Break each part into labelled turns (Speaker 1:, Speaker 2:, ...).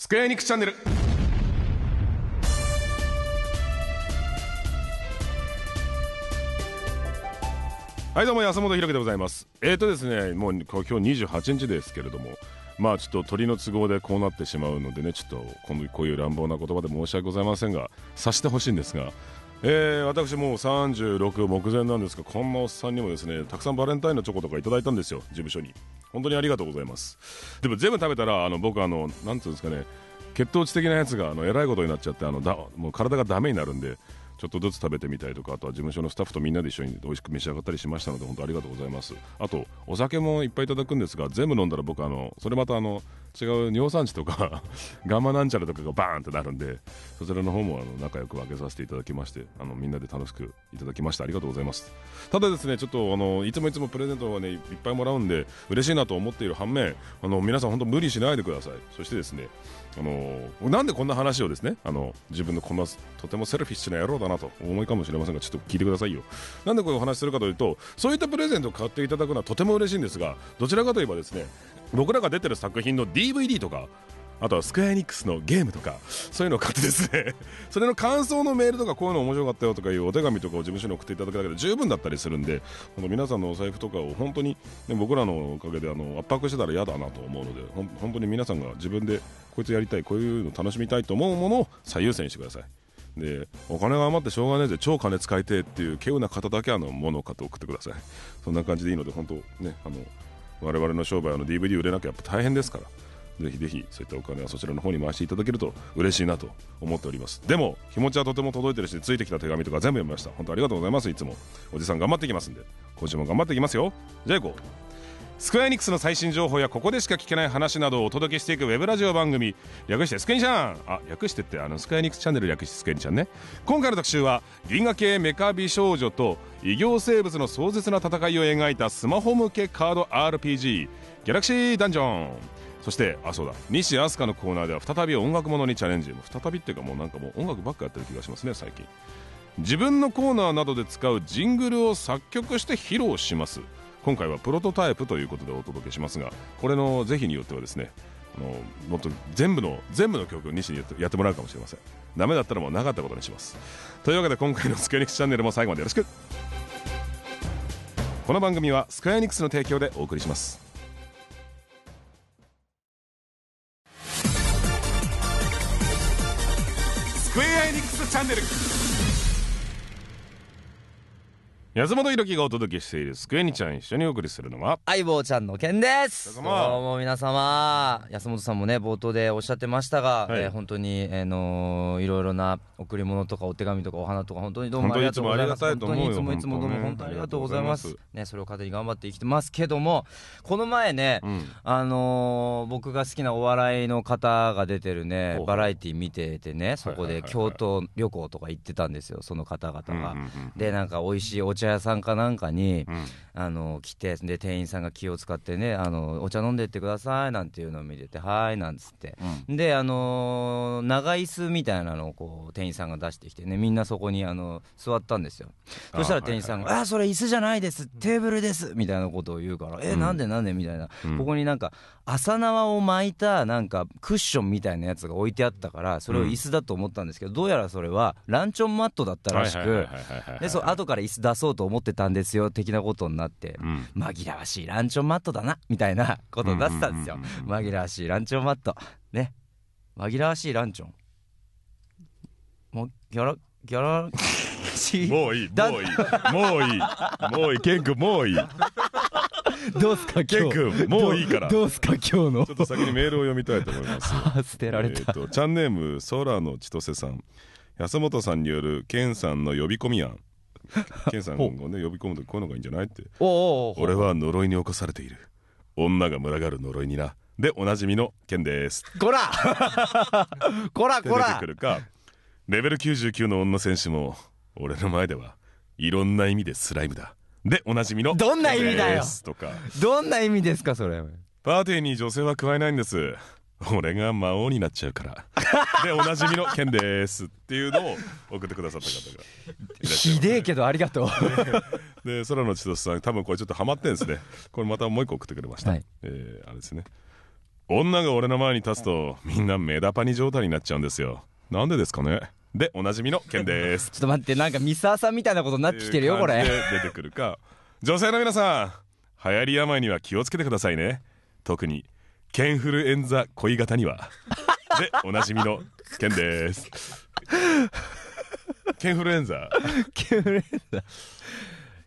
Speaker 1: スクエアエニックスチャンネルはいどうも安本ひろでございますえっ、ー、とですねもう今日二十八日ですけれどもまあちょっと鳥の都合でこうなってしまうのでねちょっと今度こういう乱暴な言葉で申し訳ございませんが察してほしいんですがえー、私もう36目前なんですがこんなおっさんにもですねたくさんバレンタインのチョコとかいただいたんですよ事務所に本当にありがとうございますでも全部食べたらあの僕あのなんていうんですかね血糖値的なやつがあのえらいことになっちゃってあのだもう体がダメになるんでちょっとずつ食べてみたりとかあとは事務所のスタッフとみんなで一緒に美味しく召し上がったりしましたので本当ありがとうございますあとお酒もいっぱいいただくんですが全部飲んだら僕あのそれまたあの違う尿酸値とか ガマなんちゃらとかがバーンってなるんでそちらの方もあの仲良く分けさせていただきましてあのみんなで楽しくいただきましてありがとうございますただですねちょっとあのいつもいつもプレゼントはねいっぱいもらうんで嬉しいなと思っている反面あの皆さん本当無理しないでくださいそしてですねあのなんでこんな話をですねあの自分のこのとてもセルフィッシュな野郎だなと思いかもしれませんがちょっと聞いてくださいよなんでこういうお話するかというとそういったプレゼントを買っていただくのはとても嬉しいんですがどちらかといえばですね僕らが出てる作品の DVD とかあとはスクエアエニックスのゲームとかそういうのを買ってですね それの感想のメールとかこういうの面白かったよとかいうお手紙とかを事務所に送っていただけたけ十分だったりするんであの皆さんのお財布とかを本当に、ね、僕らのおかげであの圧迫してたら嫌だなと思うので本当に皆さんが自分でこいつやりたいこういうの楽しみたいと思うものを最優先してください。でお金が余ってしょうがないで超金使いてっていう稀有な方だけあのものを買って送ってくださいそんな感じでいいので本当ねあの我々の商売の DVD 売れなきゃやっぱ大変ですからぜひぜひそういったお金はそちらの方に回していただけると嬉しいなと思っておりますでも気持ちはとても届いてるしついてきた手紙とか全部読みました本当ありがとうございますいつもおじさん頑張ってきますんで今週も頑張っていきますよじゃあ行こうスクエアエニックスの最新情報やここでしか聞けない話などをお届けしていくウェブラジオ番組略してスクエニちゃんあ略してってあのスクエアエニックスチャンネル略してスクエニちゃんね今回の特集は銀河系メカ美少女と異形生物の壮絶な戦いを描いたスマホ向けカード RPG ギャラクシーダンジョンそしてあそうだ西飛鳥のコーナーでは再び音楽ものにチャレンジ再びっていうかもうなんかもう音楽ばっかやってる気がしますね最近自分のコーナーなどで使うジングルを作曲して披露します今回はプロトタイプということでお届けしますがこれの是非によってはですねあのもっと全部の全部の曲を西にやってもらうかもしれませんダメだったらもうなかったことにしますというわけで今回の「スクエアクスチャンネル」も最後までよろしくこの番組はスクエアニクスの提供でお送りします Sen 安本弘樹がお届けしているスクエニちゃん一緒にお送りするの
Speaker 2: は相棒ちゃんの件ですどうも皆様安本さんもね冒頭でおっしゃってましたが、はいえー、本当に、えー、のいろいろな贈り物とかお手紙とかお花とか本当にどうもありがとうございます本当にいつもいつもどうも本当にありがとうございますねそれを糧に頑張って生きてますけどもこの前ね、うん、あのー、僕が好きなお笑いの方が出てるねバラエティー見ててねそこで京都旅行とか行ってたんですよその方々が、でなんか美味しいお茶茶屋さんかなんかに、うん、あの来てで店員さんが気を使ってねあの「お茶飲んでってください」なんていうのを見てて「はい」なんつって、うん、であの長椅子みたいなのをこう店員さんが出してきてねみんなそこにあの座ったんですよそしたら店員さんが「あはいはい、あそれ椅子じゃないですテーブルです」みたいなことを言うから「えなんでなんで?」みたいな、ここになんか朝縄を巻いたなんかクッションみたいなやつが置いてあったからそれを椅子だと思ったんですけど、どうやらそれはランチョンマットだったらしくでそう後から椅子出そううと思ってたんですよ的なことになって、うん、紛らわしいランチョンマットだなみたいなことになってたんですよ、紛らわしいランチョンマットね紛らわしいランチョンもうギャラギャラ
Speaker 1: もういいもういいもういいもういいもケン君もういいどうすか今日もういいからどうすか今日のちょっと先にメールを読みたいと思います 捨てられた、えーと、とチャンネーム空の千歳さん安本さんによるケンさんの呼び込み案健 さんがね呼び込むとこういうのがいいんじゃないっておお俺は呪いに侵されている女が群がる呪いになでおなじみの健ですこら
Speaker 2: こらこら出てくる
Speaker 1: かレベル99の女選手も俺の前ではいろんな意味でスライムだでおなじみのどんな意味だよとかどんな意味ですかそれパーティーに女性は加えないんです俺が魔王になっちゃうから でおなじみのケンですっていうのを送ってくださった方がひでえけどありがとう で空の千歳さん多分これちょっとハマってんですねこれまたもう一個送ってくれました、はい、えー、あれですね女が俺の前に立つとみんなメダパニ状態になっちゃうんですよなんでですかねでおなじみのケンです ちょっと待ってなんか三沢さんみたいなことになってきてるよこれ出てくるか女性の皆さん流行り病には気をつけてくださいね特にケンフルエンザ恋型にはでおなじみのケンです。ケンフルエンザ。ケンフルエンザ。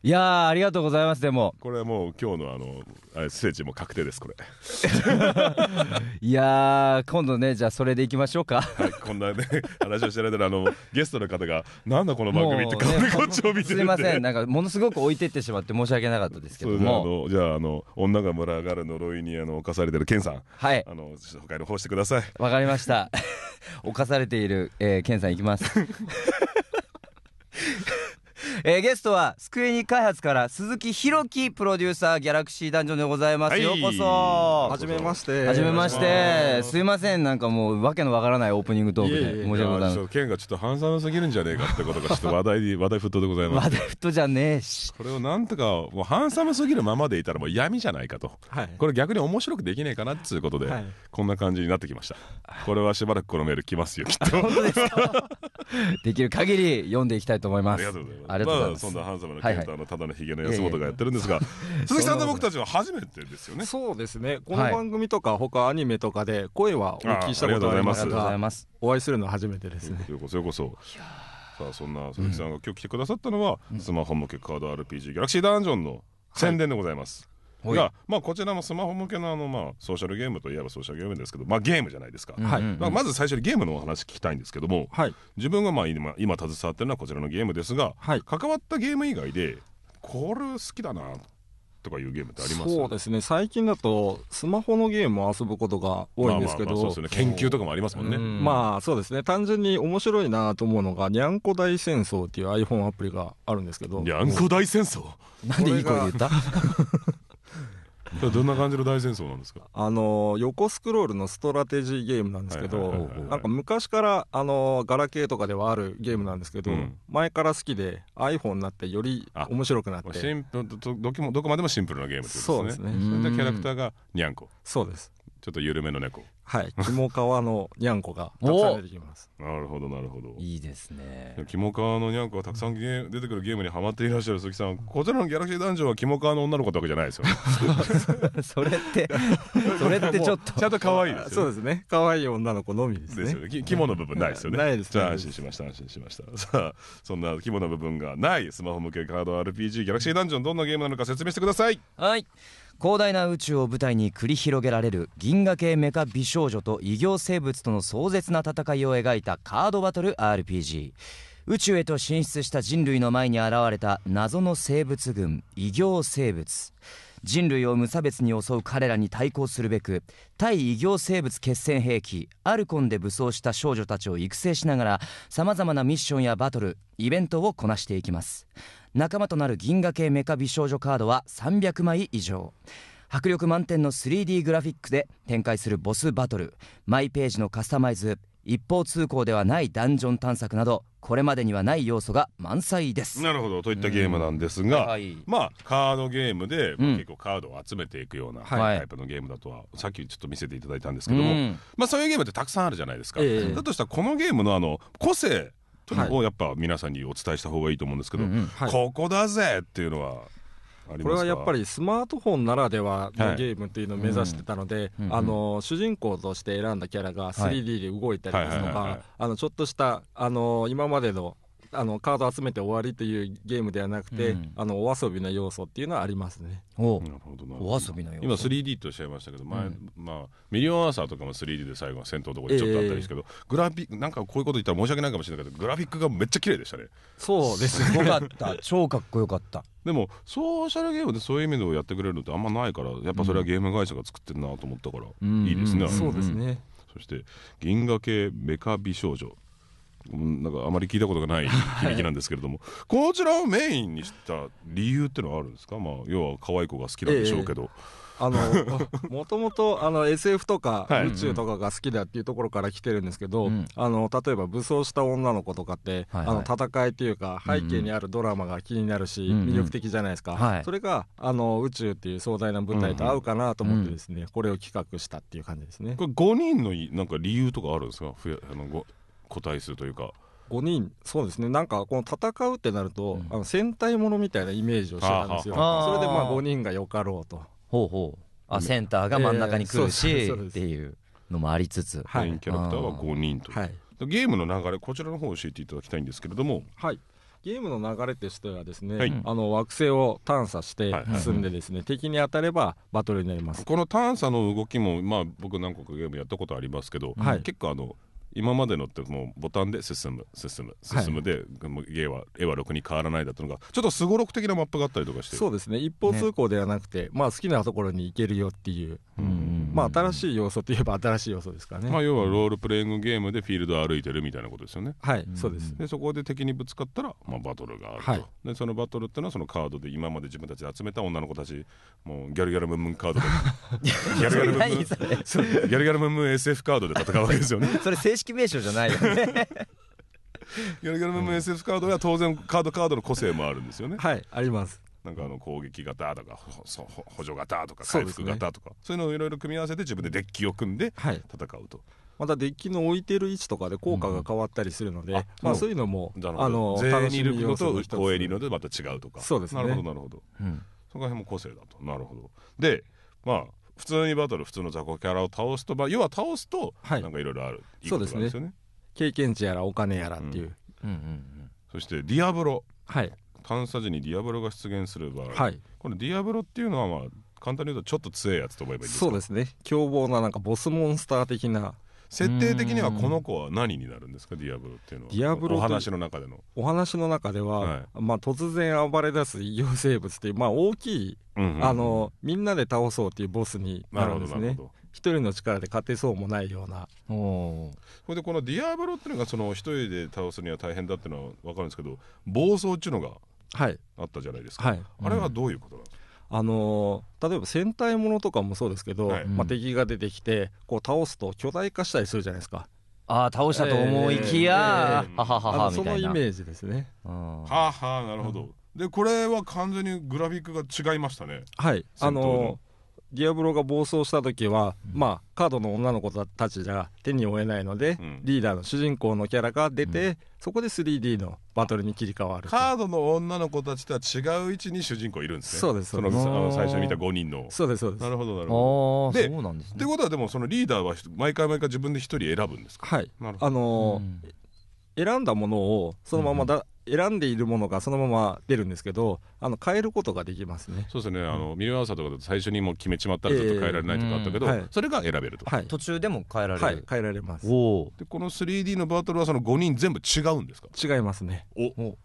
Speaker 1: いやありがとうございますでもこれはもう今日のあのあれ聖地も確定ですこれ いや今度ねじゃあそれでいきましょうか、はい、こんなね話をしてる間にあのゲストの方が「なんだこの番組」って
Speaker 2: 顔でこっちを見てるんで、ね、すいませんなんかものすごく置いてってしまって申し訳なかったですけども
Speaker 1: じゃあの女が群がる呪いにあの犯されてるケンさん
Speaker 2: はいあのお
Speaker 1: 帰り方してくださいわかりま
Speaker 2: した犯 されている、
Speaker 1: えー、ケンさんいきます
Speaker 2: えー、ゲストはスクエニ開発から鈴木弘樹プロデューサーギャラクシーダンジョンでございます、はい、ようこそはじめましてはじめましてすいませんなんかもう
Speaker 1: わけのわからないオープニングトークで申し訳ございませんンがちょっとハンサムすぎるんじゃねえかってことがちょっと話題に話題沸騰でございます話題沸騰じゃねえしこれをなんとかもうハンサムすぎるままでいたらもう闇じゃないかと、はい、これ逆に面白くできねえかなっつうことで、はい、こんな感じになってきましたこれはしばらくこのメール来ますよきっと できる限り読んでいきたいと思いますありがとうございますありがます。あ、そんなハンサムなキャラクター
Speaker 3: のただのひげの安本がやってるんですが、鈴木さんと僕たちは初めてですよね。そうですね。この番組とか他アニメとかで声はお聞きしたことあ
Speaker 1: りますが、お会いするのは初めてですね。そようこそ。さあそんな鈴木さんが今日来てくださったのは、スマホ向けカード RPG ギャラクシーダンジョンの宣伝でございます。が、まあ、こちらもスマホ向けのあの、まあ、ソーシャルゲームといえばソーシャルゲームですけど、まあ、ゲームじゃないですか,、はい、あ、まず最初にゲームのお話聞きたいんですけども、はい、自分がまあ今今携わってるのはこちらのゲームですが、はい、関わったゲーム以外でこれ好きだなとかいうゲームってあ
Speaker 3: りますそうですね最近だとスマホのゲームを遊ぶことが多いんですけど、研究とかもありますもんねまあそうですね単純に面白いなと思うのが「にゃんこ大戦争」っていう iPhone アプリがあるんですけどにゃんこ大戦争 何でいい声で言った どんな感じの大戦争なんですかあの横スクロールのストラテジーゲームなんですけどなんか昔からあのガラケーとかではあるゲームなんですけど、うん、前から好きで iPhone になってより面白くなってシンプル
Speaker 1: どどこまでもシンプルなゲームってことですねそうですねキャラクターがにゃんこそうですちょっと緩めの猫
Speaker 3: はい肝皮 の
Speaker 1: にゃんこがたくさん出てきます なるほどなるほどいいですねカワのニャンコがたくさん出てくるゲームにはまっていらっしゃる鈴木さんこちらのギャラクシーダンジョンは肝皮の女の子ってわけじゃないですよ それってそれってちょっとちゃんと可愛いです、ね、そうですね可愛い女の子のみですねよね肝の部分ないですよねないです、ね、じゃあ安心しました安心しましたさあそんな肝の部分がないスマホ向けカード RPG ギャラクシーダンジョンどんなゲームなのか説明してくださいはい
Speaker 2: 広大な宇宙を舞台に繰り広げられる銀河系メカ美少女と異形生物との壮絶な戦いを描いたカードバトル RPG 宇宙へと進出した人類の前に現れた謎の生物群異形生物人類を無差別に襲う彼らに対抗するべく対異形生物決戦兵器アルコンで武装した少女たちを育成しながらさまざまなミッションやバトルイベントをこなしていきます仲間となる銀河系メカ美少女カードは300枚以上迫力満点の 3D グラフィックで展開するボスバトルマイページのカスタマイズ一方通行ではないダンジョン探索などこれまでにはない要素が満載
Speaker 1: ですなるほどといったゲームなんですが、うんはい、まあカードゲームで、まあ、結構カードを集めていくような、うん、タイプのゲームだとは、はい、さっきちょっと見せていただいたんですけども、うん、まあそういうゲームってたくさんあるじゃないですか、えー、だとしたらこのゲームのあの個性というのをやっぱ皆さんにお伝えした方がいいと思うんですけど、こ
Speaker 3: こだぜ
Speaker 1: っていうのは
Speaker 3: これはやっぱりスマートフォンならではのゲームというのを目指してたので、あの主人公として選んだキャラが 3D で動いたりですとか、あのちょっとしたあの今までのあのカード集めて終わりというゲームではなくて、うん、あのお遊びの要素っていうのはありますね。
Speaker 1: おお遊びの今
Speaker 3: 3D とおっしゃいましたけど前、うん、まあ、ミリオンアーサーとかも 3D で最後の戦闘とこにちょっとあったりです
Speaker 1: けど、えー、グラフィックなんかこういうこと言ったら申し訳ないかもしれないけどグラフィックがめっちゃ綺麗でしたね。そうです、ね、ごかった超かっこよかった。でもソーシャルゲームでそういう意味でやってくれるのってあんまないからやっぱそれはゲーム会社が作ってるなと思ったから、うん、いいですね。そうですねそして銀河系メカ美少女なんかあまり聞いたことがない響きなんですけれども、はい、こちらをメインにした理由っていうのはあるんですか、まあ、要は可愛い子が好きなんでしょうけど。え
Speaker 3: え、あの もともとあの SF とか宇宙とかが好きだっていうところから来てるんですけど、はいうん、あの例えば武装した女の子とかって、はいはい、あの戦いっていうか背景にあるドラマが気になるし、うんうん、魅力的じゃないですか、はい、それがあの宇宙っていう壮大な舞台と合うかなと思ってですね、うんうん、これを企画したっていう感じですね。これ5人のなんか理由とかあるんですかあの個体数というか5人そうですねなんかこの戦うってなると、うん、あの戦隊ものみたいなイメージをしてたんですよそれでまあ5人がよかろうとほうほうあセンターが真ん中に来るし、えー、っていうのもありつつ、メインキャラクターは5人と、はい、ゲームの流れこちらの方教えていただきたいんですけれどもはいゲームの流れとしてはですね、はい、あの惑星を探査して進んでですね、はい、敵に当たればバトルになりますこの探査の動きもまあ僕何個かゲームやったことありますけど、はい、結構あ
Speaker 1: の今までのってもうボタンで進む進む進むで、はい、A は A は6に変わらないだとか
Speaker 3: ちょっとすごろく的なマップがあったりとかしてそうですね一方通行ではなくて、ね、まあ好きなところに行けるよっていう。まあ、新しい要素といえば新しい要素ですからね、まあ、要は
Speaker 1: ロールプレイングゲームでフィールドを歩いてるみたいなことですよねは
Speaker 3: いそうですでそこで
Speaker 1: 敵にぶつかったら、まあ、バトルがあると、はい、でそのバトルっていうのはそのカードで今まで自分たちで集めた女の子たちもうギャルギャルムンムンカードで ギャルギャルムンムンギャルギャルムンムン SF カードで戦うわけですよねそれ正式式名称じゃないよねギャルギャルメモ SF カードは当然カードカードの個性もあるんですよねはいありますなんかあの攻撃型とか補助型とか回復
Speaker 3: 型とかそう,、いうのをいろいろ組み合わせて自分でデッキを組んで戦うと、またデッキの置いてる位置とかで効果が変わったりするので、まあ、そういうのもあの楽しみのと
Speaker 1: 応援にのでまた違うとかそうですねなるほどなるほど、そこら辺も個性だとなるほどでまあ普通にバトル普通の雑魚キャラを倒すとまあ、要は倒すと、なんかいろいろある
Speaker 3: そうですね、ね、経験値やらお金やらっていう、うんうんうんうん、そして「ディアブロ」
Speaker 1: はい探査時にディアブロが出現する場合、はい、このディアブロっていうのはまあ簡単に言うと
Speaker 3: ちょっと強いやつと思えばいいですかそうですね凶暴ななんかボスモンスター的な設定的にはこの子は何
Speaker 1: になるんですかディアブロっていうのはディアブロお話の中で
Speaker 3: のお話の中では、はい、まあ、突然暴れ出す異形生物っていう、まあ、大きい、うんうん、あのみんなで倒そうっていうボスになるんですね一人の力で勝てそうもないようなそ
Speaker 1: れでこのディアブロっていうのがその一人で倒すには大変だっていうのは分かるんですけど暴走って
Speaker 3: いうのがあったじゃないですか、はいはい、あれはどういうことなんですか、あのー、例えば戦隊ものとかもそうですけど、はい、まあ、敵が出てきてこう倒すと巨大化したりするじゃないですか。あ倒したと思いきや、えー、ははははそのイメージですね。はあ
Speaker 1: はなるほど。でこれは完全にグラフィックが違いましたね。はい。あの
Speaker 3: ーディアブロが暴走した時は、うん、まあカードの女の子たちじゃ手に負えないので、うん、リーダーの主人公のキャラが出て、うん、そこで 3D のバトルに切り替わるカードの女の子たちとは違う位置に主人公いるんですねそうですその最初見た5人のそうですそうですなるほどなるほどでそうなんです、ね、ってことはでもそのリーダーは毎回毎回自分で1人選ぶんですかはいあのー選んだものをそのままだ、選んでいるものがそのまま出るんですけどあの変えることができますね
Speaker 1: そうですね、うん、あのミルアーサーとかだと最初にもう決めちまったらちょっと変えられないとかあったけど、えーはい、それが選べる
Speaker 3: と、はい、途中でも変えられる、はい、変えられますでこの 3D のバトルはその5人全部違うんですか違いますねお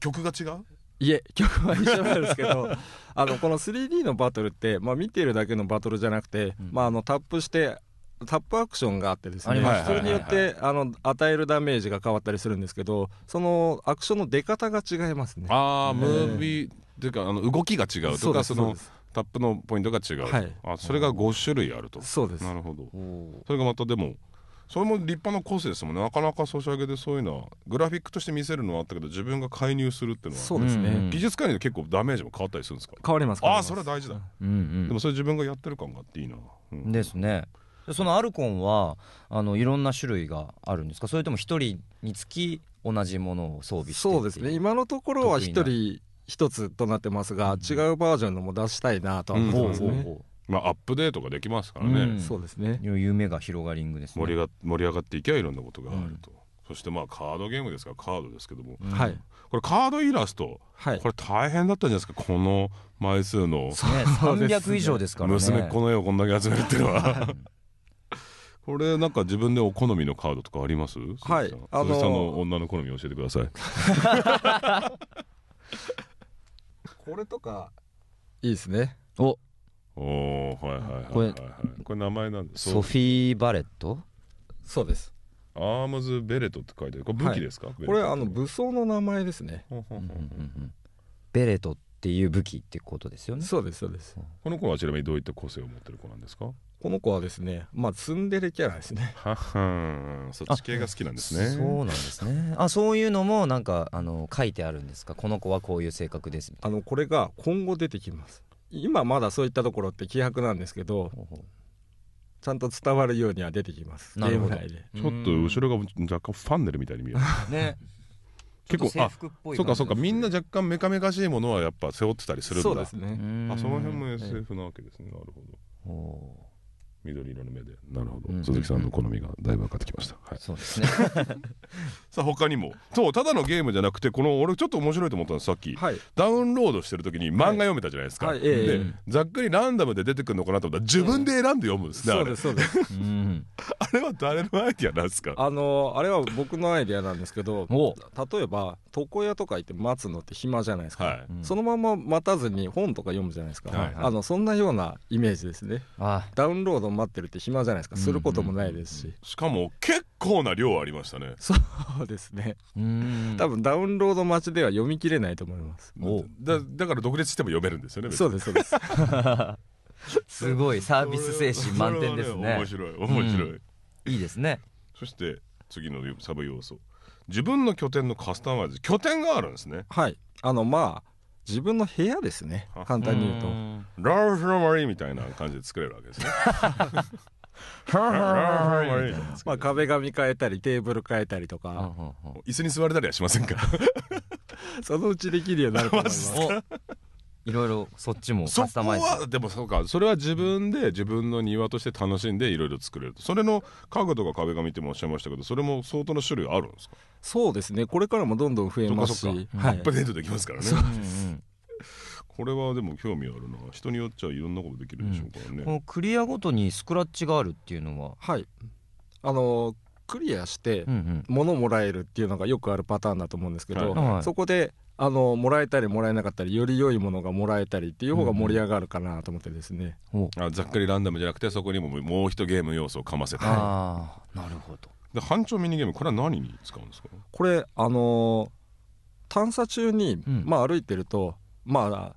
Speaker 1: 曲が違う
Speaker 3: いえ曲は一緒なんですけど あのこの 3D のバトルって、まあ、見てるだけのバトルじゃなくて、うん、まあ、あのタップしてタップアクションがあってですねそれによってあの与えるダメージが変わったりするんですけどそのアクションの出方が違いますねああ、ムービーというかあの動きが違うとかそのタップのポイントが違
Speaker 1: う、はい、あそれが5種類あるとそうですなるほどそれがまたでもそれも立派な個性ですもんねなかなかソシャゲでそういうのはグラフィックとして見せるのはあったけど自分が介入するっていうのはそうですね技術介入で結構ダメージも変わったりするんですか変わりますああそれは大事だ、うんうん、でもそれ自分がやってる感があっていいな、
Speaker 2: うん、ですねそのアルコンはあのいろんな種
Speaker 3: 類があるんですかそれとも1人につき同じものを装備してそうですね今のところは1人1つとなってますが、うん、違うバージョンのも出したいなとは思ってますね、うん
Speaker 1: まあ、アップデートができますからね、うん、そうですね夢が広がりングです、ね、盛りが盛り上がっていけばいろんなことがあると、うん、そしてまあカードゲームですからカードですけども、うん、これカードイラスト、はい、これ大変だったんじゃないですかこの枚数の、ね、300以上ですからね娘この絵をこんだけ集めるっていうのはこれなんか自分でお好みのカードとかありますはいさんの女の好み教えてください
Speaker 3: これとか
Speaker 1: いいですねおおはいはいはい、これ名前なんですソフィー・バレットそうですアームズ・ベレットって書いてあるこれ武器ですか、これあ
Speaker 3: の武装の名前ですね、うん
Speaker 1: ベレットっていう武器ってことですよねそうですそうですこの子はちなみにどういった個性を持ってる子なんですか
Speaker 3: この子はですね、まあ、ツンデレキャラです
Speaker 1: ね。はは
Speaker 2: そっち系が好きなんですね。そうなんですね。あ、そういうのも、なんか、あの、書いてあるんですか。
Speaker 3: この子はこういう性格です。あの、これが今後出てきます。今まだそういったところって希薄なんですけど。ちゃんと伝わるようには出てきます。なるほど。で。ちょっと後
Speaker 1: ろが若干ファンネルみたいに見える。ね。結構あそうかそうかみんな若干メカメカしいものはやっぱ背負ってたりするんだそうですねあその辺も SF なわけですね、なるほど緑色の目でなるほど、鈴木さんの好みがだいぶ分かってきました、はい、そうですね さあ他にもそうただのゲームじゃなくてこの俺ちょっと面白いと思ったのさっき、はい、ダウンロードしてる時に漫画読めたじゃないですか、はいはい、えー、ざっくりランダムで出てくるのかなと思ったら自分で選んで読むんですね、うん、そうですそうです、うん、
Speaker 3: あれは誰のアイディアなんですかあのあれは僕のアイディアなんですけど例えば床屋とか行って待つのって暇じゃないですか、はい、そのまま待たずに本とか読むじゃないですか、はいはい、あのそんなようなイメージですねダウンロード待ってるって暇じゃないですかすることもないですし、うんうん、しかも結構な量ありましたねそうですね多分ダウンロード待ちでは読み切れないと思いますだだから独立しても読めるんですよねそうですそうです
Speaker 1: すごいサービス精神満点ですね、ね、面白い面白い、うん、いいですねそして次のサブ要素自分の拠点のカスタマイズ拠点があるんですねはい
Speaker 3: あのまあ自分の部屋ですね簡単に言うとラーフロマリーみたいな感じで作れるわけですねまあ壁紙変えたりテーブル変えたりとか椅子に座れたりはしませんか そのうちできるようになると思いますいろいろそっちもカスタマイズそこはでもそうかそれは
Speaker 1: 自分で自分の庭として楽しんでいろいろ作れるそれの家具とか壁紙ってもおっしゃいましたけどそれも相当の種類あるんですかそうですねこれからもどんどん増えますし、アップデートできますからね、これはでも興味あるな人によっちゃいろんなことできるでしょうから
Speaker 3: ね、うん、このクリアごとにスクラッチがあるっていうのははいあのクリアして物もらえるっていうのがよくあるパターンだと思うんですけど、そこであのもらえたりもらえなかったりより良いものがもらえたりっていう方が盛り上がるかなと思ってですね、うん
Speaker 1: あざっくりランダムじゃなくてそこにももう一ゲーム要素をかませたあなる
Speaker 3: ほどで班長ミニゲームこれは何に使うんですかこれあのー、探査中に、うん、まあ、歩いてるとまあ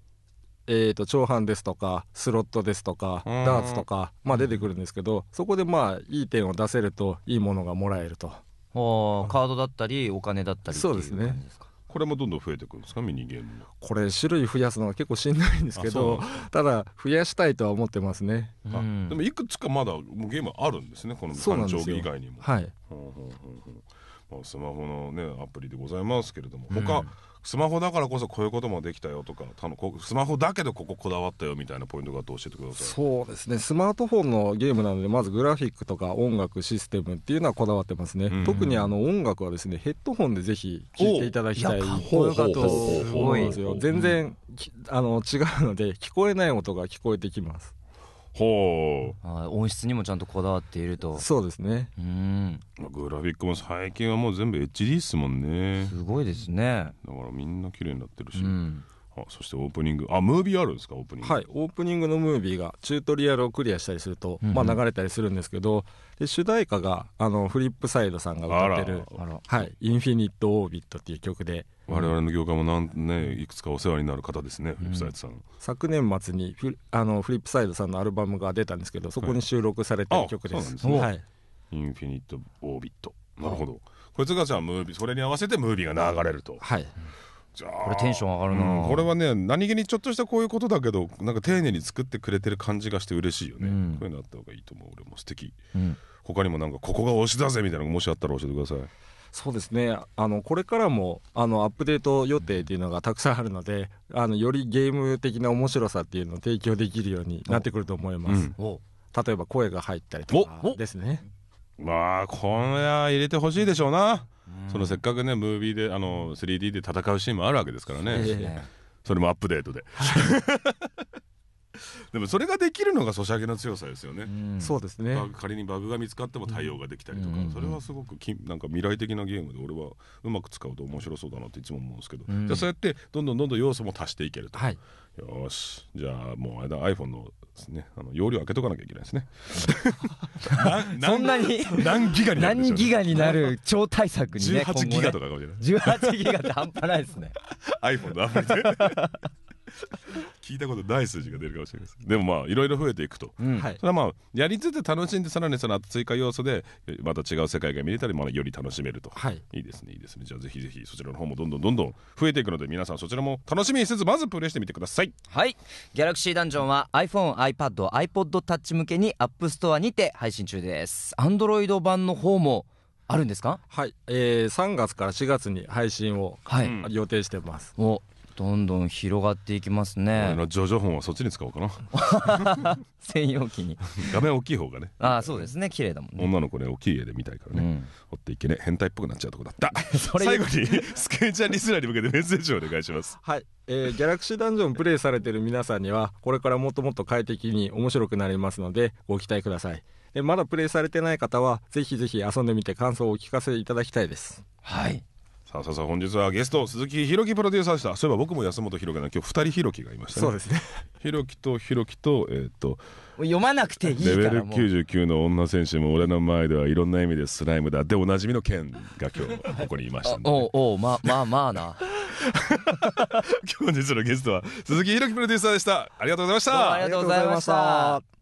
Speaker 3: えーと、長半ですとかスロットですとかダーツとか、まあ、出てくるんですけどそこでまあいい点を出せるといいものがもらえると。ー
Speaker 1: カードだったりお金だったりそうですねこれもどんどん増えていくんですか
Speaker 3: ミニゲームこれ種類増やすのは結構しんどいんですけどただ増やしたいとは思ってますね、うん、でも
Speaker 1: いくつかまだゲームあるんですねこの誕生日以外にもはいほうほうほうほうまあ、スマホの、ね、アプリでございますけれども他、うん、スマホだからこそこういうこともできたよとかスマホだけどこここだわったよみたいなポイントがあって教えてくだ
Speaker 3: さいそうですねスマートフォンのゲームなのでまずグラフィックとか音楽システムっていうのはこだわってますね、うん、特にあの音楽はですねヘッドホンでぜひ聴いていただきたいがと思うんですよ全然あの違うので聞こえない音が聞こえてきますほう音質にもちゃんとこだわっているとそうですねうん
Speaker 2: グ
Speaker 1: ラフィックも最近はもう全部 HD っすもんねすごいですねだからみんな綺麗に
Speaker 3: なってるし、うん、あそしてオープニングあムービーあるんですかオープニングはいオープニングのムービーがチュートリアルをクリアしたりすると、うんうん、まあ、流れたりするんですけどで主題歌があのフリップサイドさんが歌ってる「はい、インフィニット・オービット」っていう曲で我々の業界もなんねいくつかお世話になる方ですね、フリップサイドさん、昨年末にフあのフリップサイドさんのアルバムが出たんですけどそこに収録されてる曲です,、はいはい、インフィニット・オービット
Speaker 1: なるほどこいつがじゃあムービーそれに合わせてムービーが流れるとはいじゃあこれテンション上がるな、うん、これはね何気にちょっとしたこういうことだけどなんか丁寧に作ってくれてる感じがして嬉しいよね、うん、こういうのあった方がいいと思う俺も素敵、うん、他にもなんかここが推しだぜみたいなのもしあったら教えてください
Speaker 3: そうですねあのこれからもあのアップデート予定っていうのがたくさんあるのであのよりゲーム的な面白さっていうのを提供できるようになってくると思います、うん、例えば声が入ったりとかですねまあこれ
Speaker 1: は入れてほしいでしょうな、うん、そのせっかくねムービーであの 3D で戦うシーンもあるわけですからね、えー、それもアップデートで でもそれができるのがソシャゲの強さですよね、そうですね仮にバグが見つかっても対応ができたりとか、それはすごくきなんか未来的なゲームで俺はうまく使うと面白そうだなっていつも思うんですけど、じゃそうやってどんどんどんどん要素も足していけると、はい、よしじゃあもうあれだ iPhone のねあの容量開けとかなきゃいけないですね そんなに何ギガになる、何ギガになる超大作にね18ギガとかかもしれない十八ギガって半端ないですね iPhone のアプリで 聞いたことない数字が出るかもしれないですでもまあいろいろ増えていくと、うん、それはまあやりつつ楽しんでさらにその追加要素でまた違う世界が見れたり、まあ、より楽しめると、はい、いいですねいいですねじゃあぜひぜひそちらの方もどんどんどんどん増えていくので皆さんそちらも楽しみにせずまずプレイしてみてくださいはいギャラクシーダンジョンは iPhoneiPadiPodTouch
Speaker 2: 向けに AppStore にて配信中です
Speaker 3: Android 版の方もあるんですかはい、えー、3月から4月に配信を、はい、予定してます、う
Speaker 1: どんどん広がっていきますね。のジョジョ本はそっちに使おうかな。専用機に。画面大きい方がね。ああそうですね綺麗だもんね。女の子ね大きい絵で見たいからね。うん、追っていけね変態っぽくなっちゃうとこだった。
Speaker 3: 最後に スケちゃんリスナーに向けてメッセージをお願いします。はい。えー、ギャラクシーダンジョンプレイされてる皆さんにはこれからもっともっと快適に面白くなりますのでご期待ください。でまだプレイされてない方はぜひぜひ遊んでみて感想をお聞かせいただきたいです。はい。さあさあ本日はゲスト鈴木ひろきプロデューサーでした
Speaker 1: そういえば僕も安本ひろきの今日二人ひろきがいましたねそうですねひろきとひろきとえっ、と読まなくていいレベル九十九の女選手も俺の前ではいろんな意味でスライムだでおなじみのケが今日ここにいました、ね、おおままあまあな 本日のゲストは鈴木ひろきプロデューサーでしたありがとうございましたありがとうございました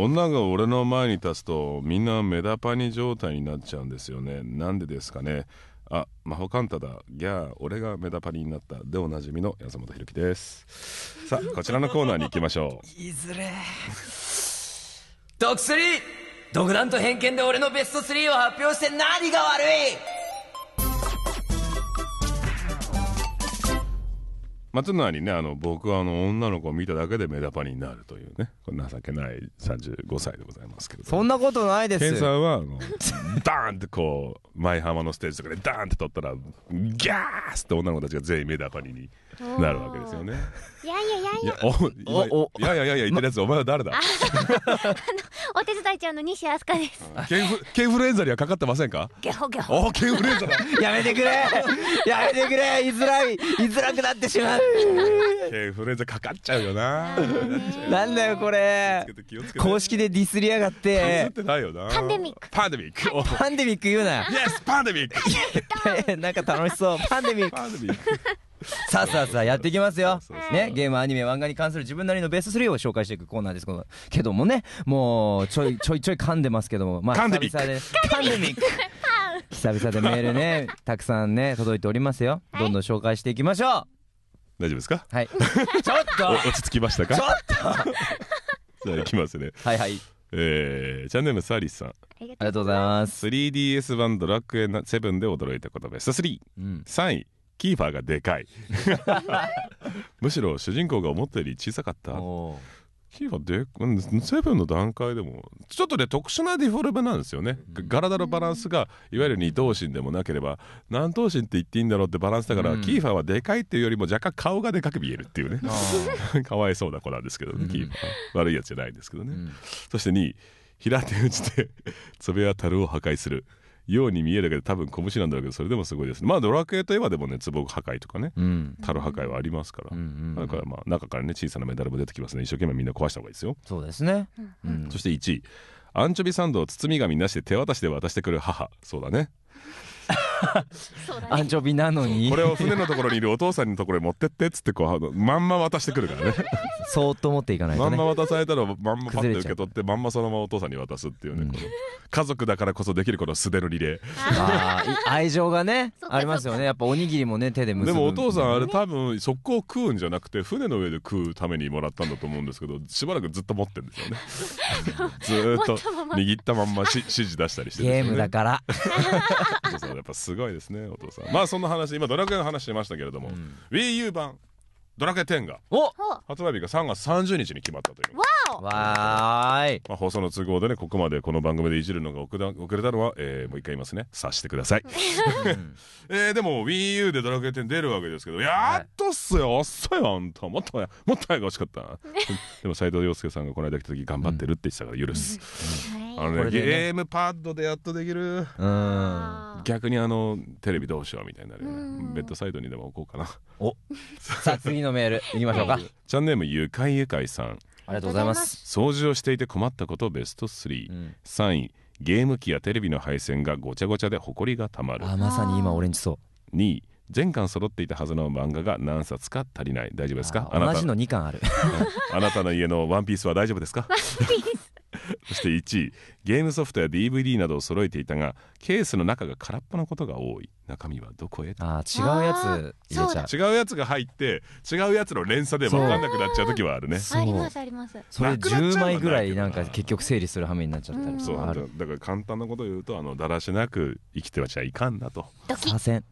Speaker 1: 女が俺の前に立つとみんなメダパニ状態になっちゃうんですよねなんでですかねあマホカンタだギャー俺がメダパニになったでおなじみの安本ひきですさあこちらのコーナーに行きましょ
Speaker 2: ういずれクスリー独断と偏見で俺のベスト3を発表して何が悪い
Speaker 1: まあ、にね、あの、僕はあの、女の子を見ただけでメダパになるというね、情けない35歳でございますけど。そんなことないですケンさんは、あの ダーンってこう、舞浜のステージとかでダーンって撮ったら、ギャースて女の子たちが全員メダパニに。なるわけですよね。
Speaker 4: いやいやいやいや、お、
Speaker 1: お、いやいやいやいや言ってるやつ、お前は誰だ。
Speaker 4: お手伝いちゃんの西飛鳥です。
Speaker 1: ケンフ、ケンフルエンザにはかかってませんか。ゲ
Speaker 4: ホゲ
Speaker 2: ホ。お、ケンフルエンザ
Speaker 1: だ。やめてくれ。やめてく
Speaker 2: れ。いづらい、いづらくな
Speaker 1: ってしまう。ケンフルエンザかかっちゃうよな。な
Speaker 2: んだよ、これ。公式でディスりやがって。パンデミ
Speaker 1: ック。パンデミック。パンデミック言うな。イエス、
Speaker 2: パンデミック。なんか楽しそう。パンデミック。パンデミック。さあさあさあやっていきますよ。ね、ゲーム、アニメ、漫画に関する自分なりのベスト3を紹介していくコーナーですけどもね、もうちょいちょいちょい噛んでますけども、まあ、久々で、噛んでみっ久々でメールね、たくさんね、届いておりますよ。どんどん紹介していきましょ
Speaker 1: う。大丈夫ですかはい。ちょっと落ち着きましたかちょっと じゃあいきますね。はいはい。えー、チャンネルサーリさんありがとうございます 3DS 版ドラクエ7で驚いたことベスト3、うん、3位キーパーがでかい むしろ主人公が思ったより小さかったキーパーでセブンの段階でもちょっとね特殊なディフォルメなんですよね、うん、体のバランスがいわゆる二頭身でもなければ何頭身って言っていいんだろうってバランスだから、うん、キーファーはでかいっていうよりも若干顔がでかく見えるっていうね かわいそうな子なんですけどね、キーファー悪いやつじゃないんですけどね、そして2位平手打ちで 爪や樽を破壊するように見えるけど多分拳なんだろうけどそれでもすごいです、ね、まあドラクエといえばでもね壺破壊とかね、うん、破壊はありますから、うんうんうん、だからまあ中からね小さなメダルも出てきますね一生懸命みんな壊した方がいいですよそうですね、うん、そして1位アンチョビサンドを包み紙なしで手渡しで渡してくる母そうだねアンチョビなのにこれを船のところにいるお父さんのところに持ってってっつってこうまんま渡してくるからねそーっと持っていかないと、ね、まんま渡されたらまんまパッて受け取ってまんまそのままお父さんに渡すっていうね、うん、家族だからこそできるこの素手のリレーあー 愛情がねありますよねやっぱおにぎりもね手で結ぶでもお父さんあれ多分そこを食うんじゃなくて船の上で食うためにもらったんだと思うんですけどしばらくずっと持ってるんですよね ずっと握ったまんま指示出したりして、ね、ゲームだから そうやっぱすごいですねお父さんまあそんな話今ドラクエの話してましたけれども、うん、WiiU 版ドラクエ10が発売日が3月30日に決まったというわーい、まあ、放送の都合でねここまでこの番組でいじるのが遅れたのは、えー、もう一回言いますね察してください、えー、でも WiiU でドラクエ10出るわけですけどやっとっすよ遅いよあんたもっともっと早く欲しかったでも斎藤洋介さんがこの間来た時頑張ってるって言ってたから許す、うんあれね、ゲームパッドでやっとできる逆にあのテレビどうしようみたいになるねベッドサイドにでも置こうかなおさあ次のメールいきましょうか、はい、チャンネームゆかいゆかいさんありがとうございます掃除をしていて困ったことベスト3、うん、3位ゲーム機やテレビの配線がごちゃごちゃでほこりがたまるあまさに今オレンジそう2位全巻揃っていたはずの漫画が何冊か足りない大丈夫ですか同じの2巻あるあなたの家のワンピースは大丈夫ですか そして1位ゲームソフトや DVD などを揃えていたがケースの中が空っぽなことが多い中身はどこへあ違うやつ入れちゃう違うやつが入って違うやつの連鎖で分かんなくなっちゃう時はあるねありますありますそれ10枚ぐらいなんか結局整理するはめになっちゃったりそうだから簡単なことを言うとあのだらしなく生きてはちゃいかんなとドキッ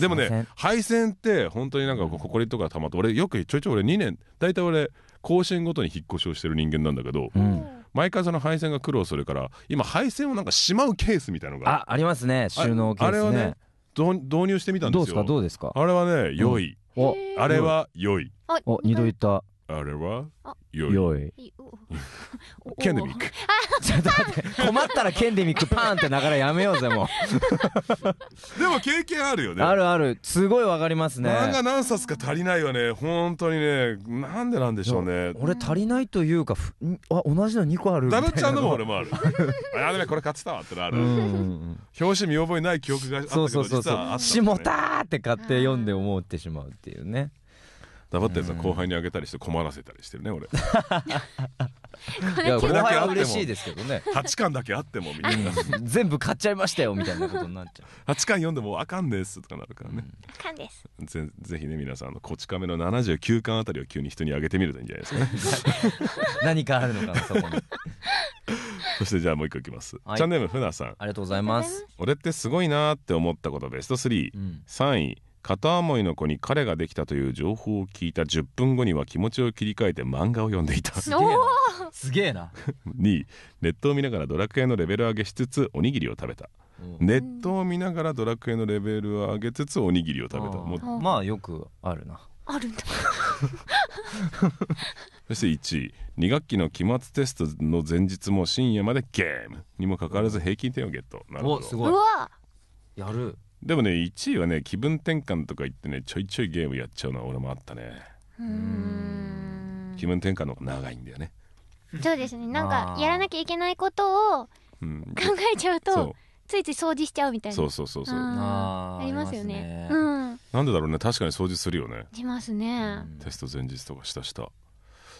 Speaker 1: でもね配線って本当になんかほこりとかたまって俺よくちょいちょい俺2年大体俺更新ごとに引っ越しをしてる人間なんだけど、うん、毎回その配線が苦労するから今配線をなんかしまうケースみたいのがあありますね収納ケースねあれはね導入してみたんですよどうですかどうですかあれはね良い、あれは良いお二度言ったあれはよい。キャ ンデミック。ちょ
Speaker 2: っと待って、困ったらケンデミックパーンって流れやめようぜ、もう。でも経験あるよね。あるある。すごいわかりますね。漫画
Speaker 1: 何冊か足りないよね。本当にね。なんでなんでしょうね。俺足りないというか、あ、同じの2個ある。ダブちゃんのも俺もある。あ、れこれ買ってたわってのある。表紙見覚えない記憶があったけど、実はあった。しもたーって買って読んで思ってしまうっていうね。黙ったやつは後輩にあげたりして困らせたりしてるね俺 いやこれだけあっても嬉しいですけどね8巻だけあってもみんな全部買っちゃいましたよみたいなことになっちゃう8巻読んでもあかんですとかなるからね、あかんですぜぜひね皆さんのこち亀の79巻あたりを急に人にあげてみるといいんじゃないですかね 何かあるのかなそこに そしてじゃあもう一個いきます、はい、チャンネルふなさんありがとうございます俺ってすごいなって思ったことベスト3、うん、位片思いの子に彼ができたという情報を聞いた10分後には気持ちを切り替えて漫画を読んでいたすげえなすげえな2 ネットを見ながらドラクエのレベル上げしつつおにぎりを食べた、うん、ネットを見ながらドラクエのレベルを上げつつおにぎりを食べた、まあよくあるな
Speaker 4: あるんだ
Speaker 1: そして1位2学期の期末テストの前日も深夜までゲームにもかかわらず平均点をゲットなるほどすごいやるでもね1位はね気分転換とか言ってねちょいちょいゲームやっちゃうのは俺もあったね気分転換の方が長いんだよね
Speaker 4: そうですねなんかやらなきゃいけないことを考えちゃうと、うん、ついつい掃除しちゃうみたいなそうそうそうそうありますよね、ね、うん、
Speaker 1: なんでだろうね確かに掃除するよね
Speaker 4: しますね
Speaker 1: テスト前日とかしたした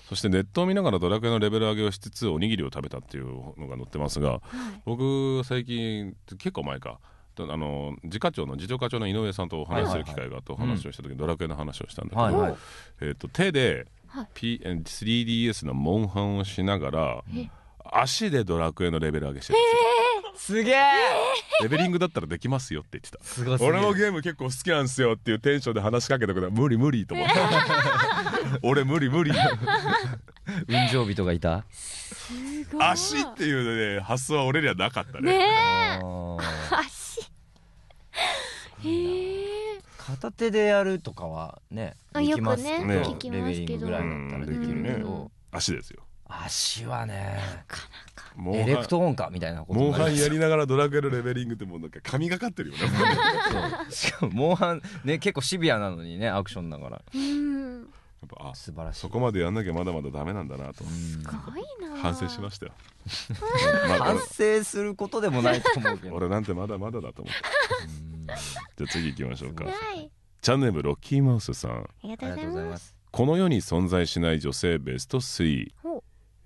Speaker 1: そしてネットを見ながらドラクエのレベル上げをしつつおにぎりを食べたっていうのが載ってますが、はい、僕最近結構前かあの次課長の次長課長の井上さんとお話しする機会があってお話をした時にドラクエの話をしたんだけど、はいはい、えーと、手で、P、3DS のモンハンをしながら足でドラクエのレベル上げしてるん
Speaker 4: ですよ。げえ
Speaker 2: レベリ
Speaker 1: ングだったらできますよって言ってたすごす俺もゲーム結構好きなんですよっていうテンションで話しかけたけど無理無理と思って俺無理無理運上人がいた足っていう、ね、発想は俺にはなかったねね
Speaker 4: 足
Speaker 2: 片手でやるとかは
Speaker 1: ねいきますけど、ね、レベリングぐらいだったらできるけど、足ですよ足はねもうエレクトーンかみたいなことモンハンやりながらドラクエのレベリングってもうなんか
Speaker 2: 神がかってるよね しかもモンハンね結構シビアなのにねアクションだから。
Speaker 1: やっぱあ素晴らしいそこまでやんなきゃまだまだダメなんだなとすごいな反省しましたよ 反省することでもないと思うけど俺なんてまだまだだと思ってじゃあ次行きましょうか。チャンネルロッキーマウスさんありがとうございますこの世に存在しない女性ベスト3、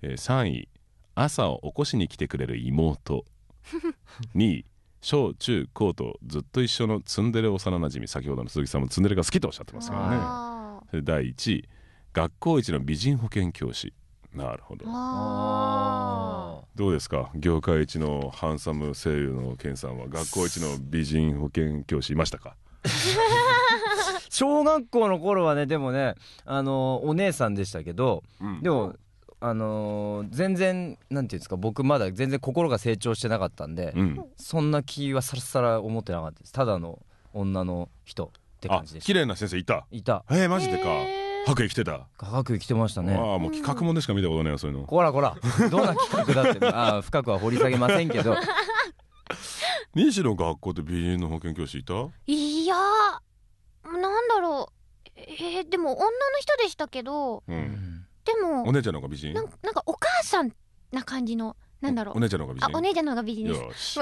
Speaker 1: えー、3位朝を起こしに来てくれる妹2 位小中高とずっと一緒のツンデレ幼なじみ先ほどの鈴木さんもツンデレが好きとおっしゃってますからね第1位学校一の美人保健教師なるほどどうですか業界一のハンサム声優のケンさんは学校一の美人保健教師いましたか
Speaker 2: 小学校の頃はねでもねあのお姉さんでしたけど、うん、でもあのー、全然なんていうんですか僕まだ全然心が成長してなかったんで、うん、そんな気はさらさら思ってなかったですただの女の人って感じでした綺麗な先生いたいたえー、マ
Speaker 1: ジでか、えー白衣着てた白衣着てましたねああもう企画もんでしか見たことないよそういうのこらこらどんな企画だってああ深くは掘り下げませんけど西 の学校で美人の保健教師いた
Speaker 4: いやなんだろうえー、でも女の人でしたけど、うん、でもお姉
Speaker 1: ちゃんの方が美人な
Speaker 4: なんかお母さんな感じのなんだろうお姉ちゃんの方が美人あお姉ちゃんの方が美人です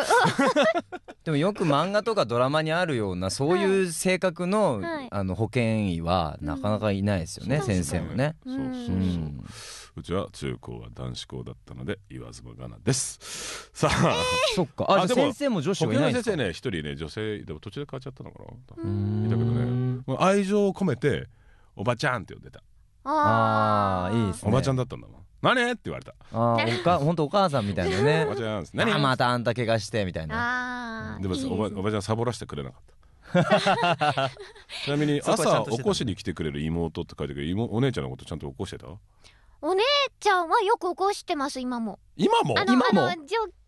Speaker 1: でもよ
Speaker 2: く漫画とかドラマにあるようなそういう性格のはい、あの保健医はな
Speaker 1: かなかいないですよね、うん、先生もね。そうそうそう、うんうちは中高は男子校だったので言わずもがなです。さあ、えー、そっか。あ、あ先生も女子はいない先生ね、一人ね、女性でも途中で変わっちゃったのかな。うんいたけどね、愛情を込めておばちゃんって呼んでた。ああいいですねおばちゃんだったんだもん何って言われたあ
Speaker 2: あおか 本当お母さんみたいなねおばちゃんなんですねあまたあんた怪我してみたい
Speaker 1: な
Speaker 2: あでもおばお
Speaker 1: ばちゃんサボらせてくれなかった ちなみに朝起こしに来てくれる妹って書いてあるお姉ちゃんのことちゃんと起こしてた
Speaker 4: お姉ちゃんはよく起こしてます今も今も今も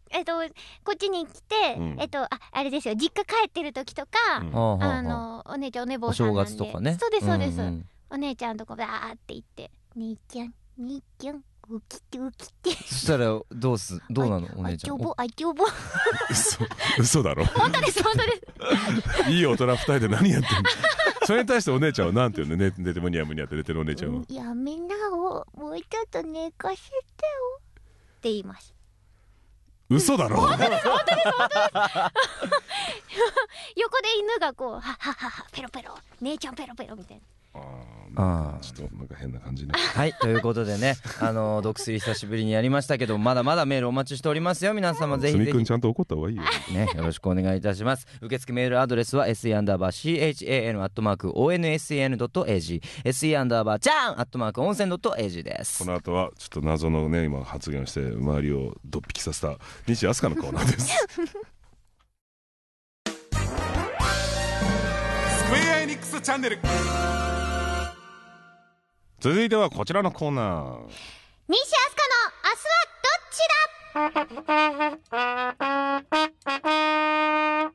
Speaker 4: えっと、こっちに来て、うん、えっとああれですよ実家帰ってる時とか、うん、あのお姉ちゃんお寝坊さんなんでお正月とかねそうですそうです、うんうんお姉ちゃんとこバーって行って「兄ちゃん兄ちゃん起きて起きて」
Speaker 1: そしたらどうすどうなのお姉ちゃんあきょぼあきょぼ嘘嘘だろ本当です本当ですいい大人二人で何やってんのそれに対してお姉ちゃんはなんて言うのね寝てもにやむにやって寝てるお姉ちゃんは、
Speaker 4: うん、やめなおもうちょっと寝かせてよって言います
Speaker 1: 嘘だろ本当です本当です本当です
Speaker 4: 横で犬がこう「はははペロペロ姉ちゃんペロペロ」みたいな。
Speaker 1: ああちょっとなんか変な感じね。
Speaker 2: はいということでねあの独占久しぶりにやりましたけどまだまだメールお待ちしておりますよ皆様ぜひぜひ。君ち
Speaker 1: ゃんと怒った方がいいよ。ねよろしくお願いいたし
Speaker 2: ます。受付メールアドレスは se アンダーバー chan アットマーク onsen ドット ag se アンダーバーちゃんアットマーク温泉ドット ag です
Speaker 1: こ。の後はちょっと謎のね今発言をして周りをドッピキさせた西スカのコーナーです。スクエアエニックスチャンネル続いてはこちらのコーナー
Speaker 4: 西飛鳥の明日はどっちだ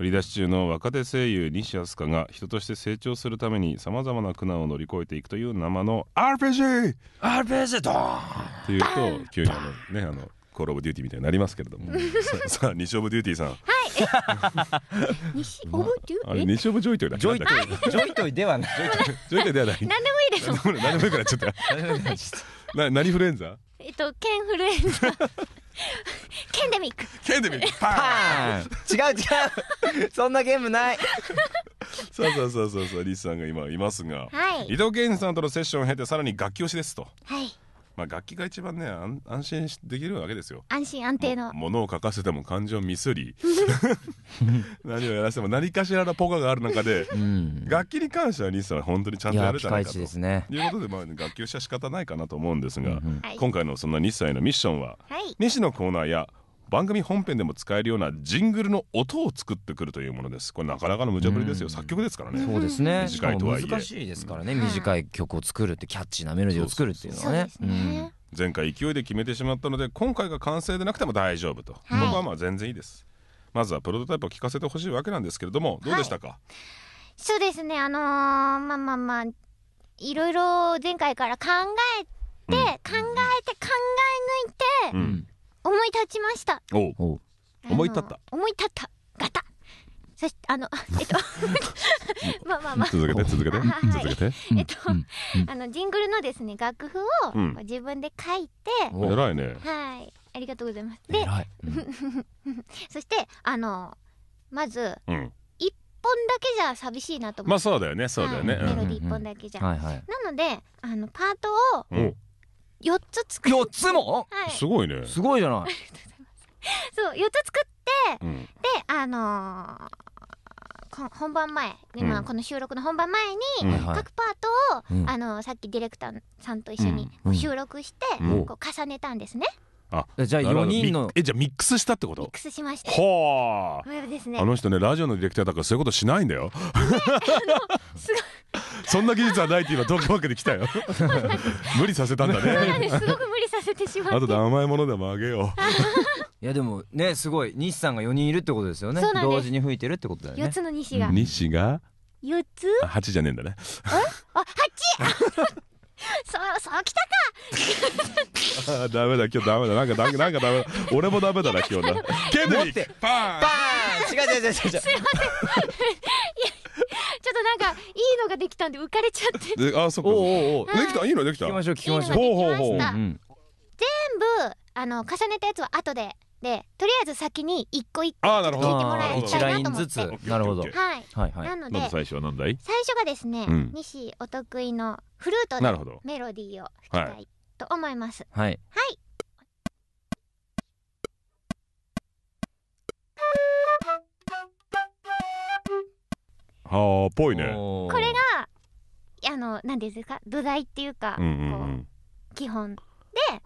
Speaker 1: 売り出し中の若手声優西飛鳥が人として成長するためにさまざまな苦難を乗り越えていくという生の
Speaker 2: RPG! RPG ドー
Speaker 1: ンというと急にあのねあのコール・オブ・デューティーみたいになりますけれども さあ西オブ・デューティーさんはい西オブ・デューティーあれ西オブ・ジョイトイだジョイジョイトイではない ジョイトイではない何でもいいですもん何でもいいからちょっとな何フルエンザ
Speaker 4: えっとケンフルエンザ ケンデミック
Speaker 1: ケンデミックパー
Speaker 4: ン違う
Speaker 2: 違うそんなゲームない
Speaker 1: そうそうそうそうそうリスさんが今いますが、はい、伊藤健さんとのセッションを経てさらに楽器推しですとはいまあ、楽器が一番ね安心できるわけですよ
Speaker 4: 安心安定のも
Speaker 1: のを書かせても感情ミスり 何をやらせても何かしらのポカがある中で、うん、楽器に関してはリスは本当にちゃんとやるじゃないかとい,、ね、いうことで、まあ、楽器をしは仕方ないかなと思うんですが、うんうん、今回のそんな2歳のミッションは、はい、西のコーナーや「番組本編でも使えるようなジングルの音を作ってくるというものですこれなかなかの無茶ぶりですよ、作曲ですからねそうですね短いとはいえ難しいですからね、短い曲を作るってキャッチーなメロディーを作るっていうのは
Speaker 4: ね。
Speaker 1: 前回勢いで決めてしまったので今回が完成でなくても大丈夫と、はい、僕はまあ全然いいですまずはプロトタイプを聞かせてほしいわけなんですけれどもどうでしたか、はい、
Speaker 4: そうですねあのー、まあまあまあいろいろ前回から考えて、うん、考えて考え抜いて、うん思い立ちました
Speaker 1: おお思い立った
Speaker 4: 思い立ったガタそしてあの えっと まあまあまあ続けて
Speaker 1: 続けて、続けてえっと、
Speaker 4: あのジングルのですね楽譜を自分で書いて偉いねはいありがとうございますで、うん、そしてあのまず、うん本だけじゃ寂しいなと思ってまあそ
Speaker 1: うだよねそうだよね、はい、メロディ
Speaker 4: 1本だけじゃ、はいはい、なのであのパートを四つ作っ4つも、
Speaker 2: はい、すごいねすごいじゃない
Speaker 4: そう四つ作って、うんであのー本番前今、うんこの収録の本番前に各パートを、うんあのーさっきディレクターさんと一緒に収録して、うんこう重ねたんですね、
Speaker 1: あじゃあ4人のえじゃあミックスしたってことミックスしましたはあ、の人ねラジオのディレクターだからそういうことしないんだよ、そんな技術はないって今ドクワクで来たよ 無理させたんだねすごく
Speaker 4: 無理させてしまってあ
Speaker 2: と甘いものでもあげよう いやでもねすごい西さんが4人いるってことですよね同時
Speaker 1: に吹いてるってことだよね4つの西が、う西が
Speaker 4: 4つあ
Speaker 1: 8じゃねえんだね
Speaker 4: あ八。8 そう、そうき
Speaker 1: たか あダメだ、今日ダメだ。なんか、なんか、なんかダメだ。俺もダメだな、今日な。ケンディパーンパーン違う違う違う違う。すいません。ち
Speaker 4: ょっとなんか、いいのができたんで浮かれちゃって。あ、
Speaker 1: そこ。できたいいのできた聞きましょう、聞きましょう。全
Speaker 4: 部、あの、重ねたやつは後で。でとりあえず先に一個一個聞いてもらいたいなと思
Speaker 1: ってなるほどはいはいはいなので最初は何だい
Speaker 4: 最初がですね、うん、西お得意のフルートでメロディーを吹きたいと思いますはい、はい
Speaker 1: はあぽいねこれ
Speaker 4: があの何ですか土台っていうか、うんうんうん、基本で、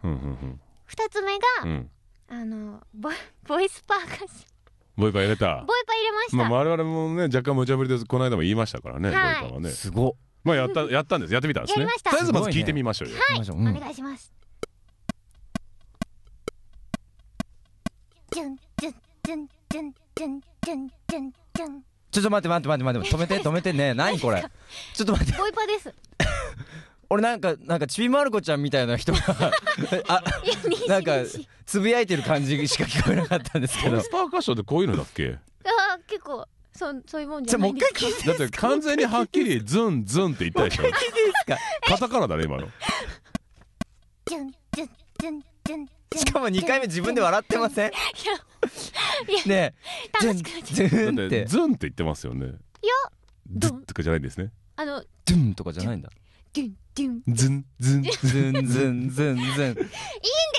Speaker 4: 二、うんうん、つ目が、うんあのボボイスパーカッション
Speaker 1: ボイパ入れたボイパ入れました、まあ、我々もね若干無茶ぶりですこの間も言いましたからね、はい、ボイパはねすごまあやった やったんですやってみたんですねとりあえずまず聞いてみましょうよ、ね、はい、うん、お
Speaker 4: 願いします ちょ
Speaker 2: っと待って待って待って待って止めて止めてね何これ
Speaker 4: ちょっと待ってボイパです
Speaker 2: 俺なんかなんかちびまる子ちゃんみたいな人が あ
Speaker 1: なんかつぶやいてる感じしか聞こえなかったんですけどスター歌唱でこういうのだっけ
Speaker 4: あ結構そそういうもんじゃないですかもう一回聞い
Speaker 1: てだって完全にはっきりズンズンって言ったでしょもう一回聞いていいですかカタカナだね今の
Speaker 4: ジンジンジンジン
Speaker 1: しかも2回目自分で笑ってませんい
Speaker 4: やいやねえ楽しくなっちゃ
Speaker 1: うだってズンって言ってますよねいやドゥとかじゃないんですねあのドゥンとかじゃないんだ
Speaker 4: デュンデュンズン
Speaker 1: ズンズンズンズンズンいいんで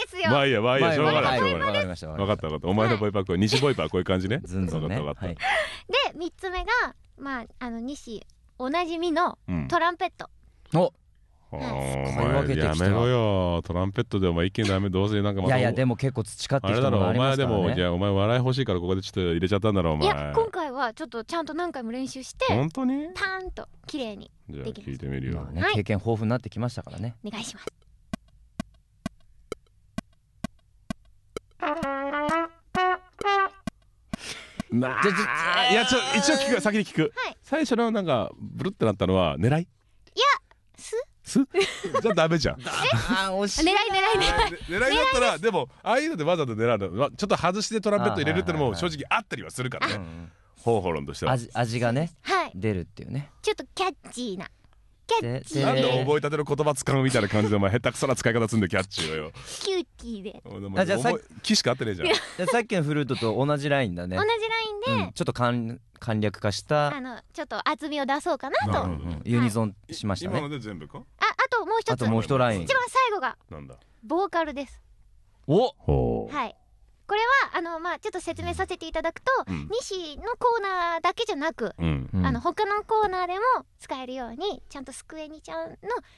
Speaker 2: すよまあいいやまあいいやしょうがないわょうがない分かった分か
Speaker 1: ったお前のボイパークは西ボイパーこういう感じねズンズンねで
Speaker 4: 三つ目がまああの西おなじみのトランペット
Speaker 3: お
Speaker 1: お前やめろよトランペットでお前一見ダメどうせなんかまいやいやで
Speaker 2: も結構培ってきたものありますからねれだろお前でもじゃ
Speaker 1: お前笑い欲しいからここでちょっと入れちゃったんだろお前いや今
Speaker 4: 回はちょっとちゃんと何回も練習して本当にパーンと綺麗に
Speaker 2: じゃあ聞いてみるよ、ねはい経験豊富になってきましたからね
Speaker 4: お願いします
Speaker 1: なあいやちょ一応聞く先に聞く、はい最初のなんかブルってなったのは狙いい
Speaker 4: やす
Speaker 1: すじゃダメじゃん
Speaker 4: あ惜し狙い狙い狙い 狙いだった
Speaker 1: らでもああいうのでわざと狙うのちょっと外してトランペット入れるってのも正直あったりはするからねうんほうほ法論として味味がねはい出るっていうね
Speaker 4: ちょっとキャッチーな
Speaker 1: キャッチーなんで覚えたての言葉使うみたいな感じでお前下手くそな使い方すんでキャッチーよ
Speaker 4: キューティーで
Speaker 2: あ
Speaker 1: じゃあさっきしか合ってねえじゃんさっきのフルートと同じラインだね同じラインで、うん、ち
Speaker 2: ょっと簡簡略化したあ
Speaker 4: のちょっと厚みを出そうかなと、う
Speaker 2: ん、ユニゾンしましたね今の
Speaker 1: で全部かあ
Speaker 4: あともう一つあともう一ライン一番最後がなんだボーカルです
Speaker 1: お
Speaker 4: はいこれはあの、まあ、ちょっと説明させていただくと、うん西のコーナーだけじゃなく、うんあの他のコーナーでも使えるようにちゃんとスクエニちゃんの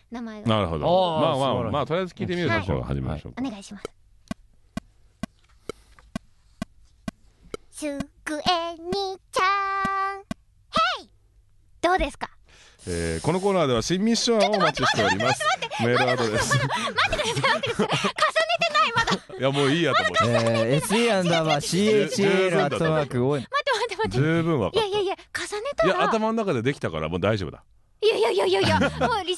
Speaker 4: 名前なるほど
Speaker 1: あまあまあまあとりあえず聞いてみるしょう始めましょう
Speaker 4: かお願いします。すくえにちゃん、ヘイどうですか
Speaker 1: えー、このコーナーでは新ミッションをお待ちしておりますメールアドレス待ってください待ってくださいいやもういいやと思って。s アンダーバー CHL アットマークい。待って待って待っ
Speaker 4: て。十分わかいやいやいや重ねたら。いや頭
Speaker 1: の中でできたからもう大丈夫だ。
Speaker 4: いやいやいやいやいやもうリスナーさんがまだ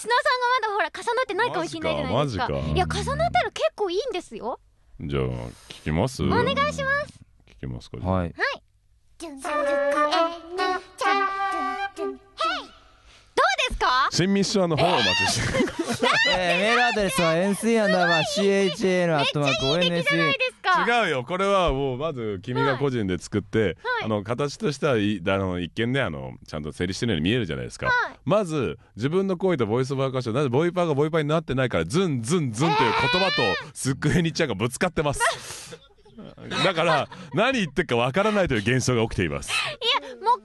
Speaker 4: ほら重なってないかもしれないじゃないですか。いや重なったら結構いいんですよ。
Speaker 1: じゃあ聞きます。お願いします。聞きますか。はい。
Speaker 4: はい。ですか新ミッション
Speaker 2: の方をお待ちして、えー、メールアドレスは NC CHAN アットマ ONSU
Speaker 1: 違うよこれはもうまず君が個人で作って、はい、あの形としてはいあの一見ねあのちゃんと整理してるように見えるじゃないですか、はい、まず自分の声とボイスバー歌手なぜボイパーがボイパーになってないからズンズンズンという言葉とすっくえにちゃんがぶつかってます、えー、だから何言ってるかわからないという現象が起きています
Speaker 4: いやもう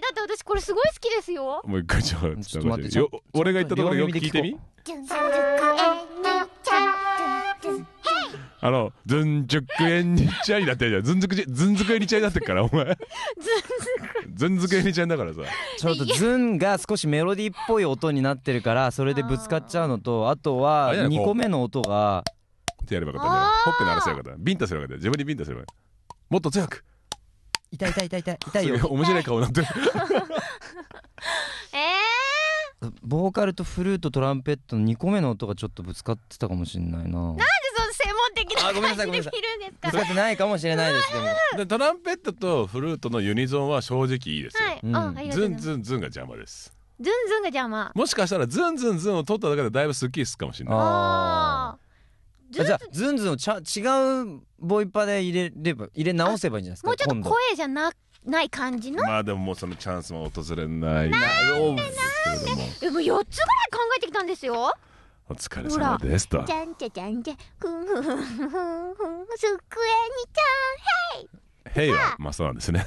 Speaker 4: だって私これすごい好きですよ
Speaker 1: もう一回ちょっと待ってちょっと俺が言ったところよく聞いてみあの、ずんじゅにちゃいだってじゃん。ずんずくずんずくえにちゃいだってから、お前。ずんずく。
Speaker 2: ずんずくえちゃいだからさ。ちょっとずんが少しメロディーっぽい音になってるから、それでぶつかっちゃうのと、あとは、2個目の音が。ってやればよかっ
Speaker 4: た
Speaker 1: ほっぺ鳴らせよかった。ビンタよかった。自分にビンタよかった。もっと強く。痛い痛い痛い痛い痛いよ面白い顔になってる
Speaker 4: え
Speaker 1: ー、ボーカル
Speaker 2: とフルートトランペットの2個目の音がちょっとぶつかってたかもしれないななんで
Speaker 4: その専門的な感じできるんです
Speaker 2: かぶつ
Speaker 1: かってないかもしれないですけどでトランペットとフルートのユニゾンは正直いいですよ、はいうん、ズンズンズンが邪魔です
Speaker 4: ズンズンが邪魔
Speaker 1: もしかしたらズンズンズンを取っただけでだいぶスッキリするかもしれないああじゃあズンズンをちゃ
Speaker 2: 違うボイパで入れれば入れ直せばいいんじゃないですかもうちょっと声
Speaker 4: じゃなない感じの
Speaker 1: まあでももうそのチャンスも訪れないなんで
Speaker 4: なんででも4つぐらい考えてきたんですよ
Speaker 1: お疲れ様ですと。じゃ
Speaker 4: んじゃじゃんじゃ、ふんふんふんふんふん、机にちゃ
Speaker 1: ん、ヘイヘイはそうなんですね。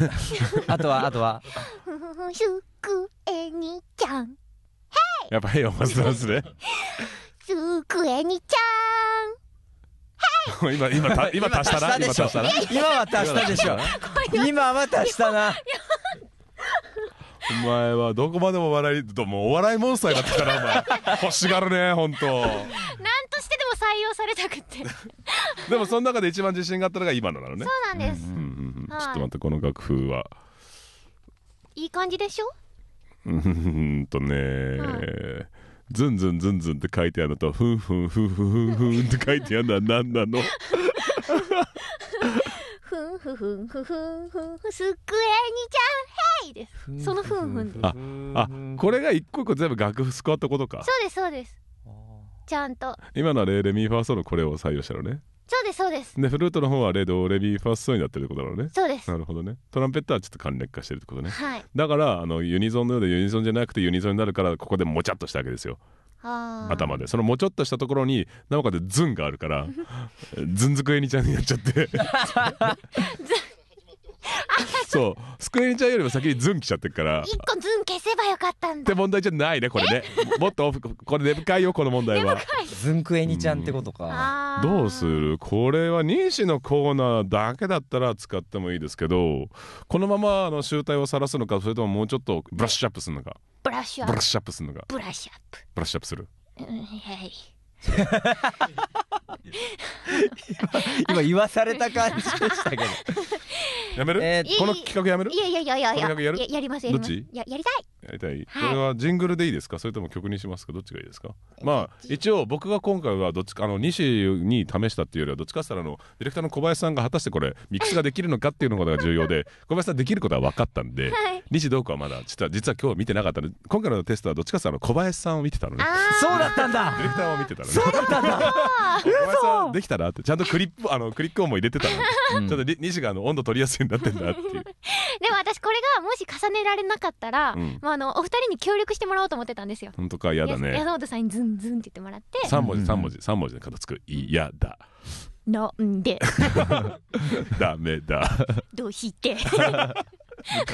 Speaker 1: あとはあとは。
Speaker 4: 机にちゃん。ヘ
Speaker 1: イやっぱヘイはマスなんですね。
Speaker 4: 机にちゃん。
Speaker 1: 今今た今足したな今足したな今は足したでしょ
Speaker 4: 今は足したな
Speaker 1: お前はどこまでも笑いともうお笑いモンスターにったお前欲しがるね本当なんと
Speaker 4: してでも採用されたくて
Speaker 1: でもその中で一番自信があったのが今のなのね
Speaker 4: そうなんです、うんちょっと待
Speaker 1: ってこの楽譜は
Speaker 4: いい感じでしょ
Speaker 1: うんとね、ズンズンズンズンって書いてあるのと、ふんふんふんふんふんふんって書いてあるのは何なの
Speaker 4: ふんふんふんふんふんふんふんすくえにちゃんへいですそのふんふんですあ
Speaker 1: あこれが一個一個全部楽譜スクワットことかそ
Speaker 4: うですそうですちゃんと
Speaker 1: 今のはレーミーファーソロ、これを採用したのねそうですそうですでフルートの方はレドレビファーストになってるってことなのねそうですなるほどねトランペットはちょっと簡略化してるってことね、はい、だからあのユニゾンのようでユニゾンじゃなくてユニゾンになるからここでもちゃっとしたわけですよ頭でそのもちょっとしたところになおかつズンがあるから ズンズクエニちゃんになっちゃって そうスクエニちゃんよりも先にズン来ちゃってるから一個
Speaker 4: ズンせばよかったん
Speaker 2: だ
Speaker 1: って問題じゃないねこれねもっとこれ根深いよこの問題は
Speaker 2: ずんくえにちゃんってことか
Speaker 1: どうするこれは妊娠のコーナーだけだったら使ってもいいですけどこのままあの集大を晒すのかそれとももうちょっとブラッシュアップするのかブラッシュアップブラッシュアップするのかブラッシュアップブラッシュアップする、うん、はい 今言わされた感じでしたけどやめる、えー、この企画やめるいやいやい
Speaker 4: やいややややりますやりますややりたい
Speaker 1: やりたい、はい、これはジングルでいいですかそれとも曲にしますかどっちがいいですかまあ一応僕が今回はどっちかあの西に試したっていうよりはどっちかしたらあのディレクターの小林さんが果たしてこれミックスができるのかっていうのが重要で小林さんできることは分かったんで、はい、西どうかはまだ実は実は今日見てなかったので今回のテストはどっちかしたら小林さんを見てたのねそうだったんだディレクターを見てたのねそうだったんだ小林さんできたらってちゃんとクリップあのクリック音も入れてたの、うん、ちょっと西があの温度取りやすい生になってんだっていう でも
Speaker 4: 私これがもし重ねられなかったら、うん、まあ、あのお二人に協力してもらおうと思ってたんですよ
Speaker 1: 本当か嫌だね安
Speaker 4: 本さんにズンズンって言ってもらって3
Speaker 1: 文字3文字3文字で片付く「いやだ」
Speaker 4: のんで
Speaker 1: ダメだ
Speaker 4: どうしてムカ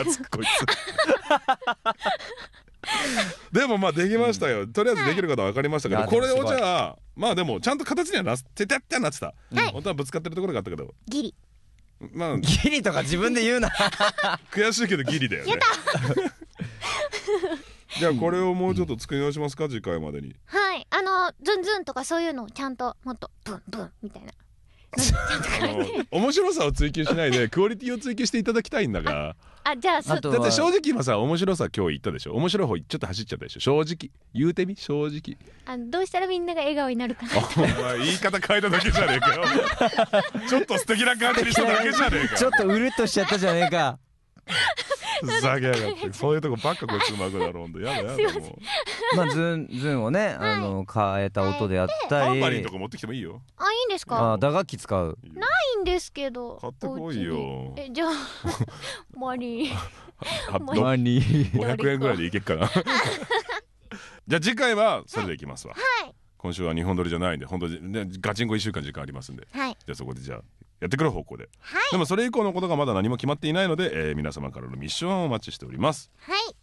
Speaker 1: つくこいつ でもまあできましたよ、うん、とりあえずできることは分かりましたけど、これをじゃあまあでもちゃんと形にはなってたってなってた、はい、本当はぶつかってるところがあったけどギリまあギリとか自分で言うな 悔しいけどギリだよね じゃあこれをもうちょっと作り直しますか、次回までに
Speaker 4: はいあのズンズンとかそういうのをちゃんともっとブンブンみたいな
Speaker 1: 面白さを追求しないでクオリティを追求していただきたいんだが
Speaker 4: あじゃ
Speaker 2: あそうだって正直今
Speaker 1: さ面白さ今日言ったでしょ面白い方ちょっと走っちゃったでしょ正直言うてみ正直
Speaker 4: あどうしたらみんなが笑顔になるか
Speaker 1: な言い方変えただけじゃねえかよちょっと素敵な感じにしただけじゃねえかちょっと
Speaker 2: うるっとしちゃったじゃねえか
Speaker 1: ふざけやがってそういうとこばっかこいつうまくだろうんでやだやだもうまあズンズ
Speaker 2: ンをねあの変えた音であったりタンバリンとか持ってきてもいいよ
Speaker 4: あいいんですかあ
Speaker 2: 打楽器使
Speaker 1: う
Speaker 4: ないんですけど買ってこいよえじゃあマリ
Speaker 1: ーマリー500円ぐらいでいけっかなじゃあ次回はそれでいきますわはい今週は日本撮りじゃないんで本当に、ね、ガチンコ一週間時間ありますんで、はい、じゃあそこでじゃあやってくる方向で、はい、でもそれ以降のことがまだ何も決まっていないので、えー、皆様からのミッションをお待ちしております
Speaker 4: はい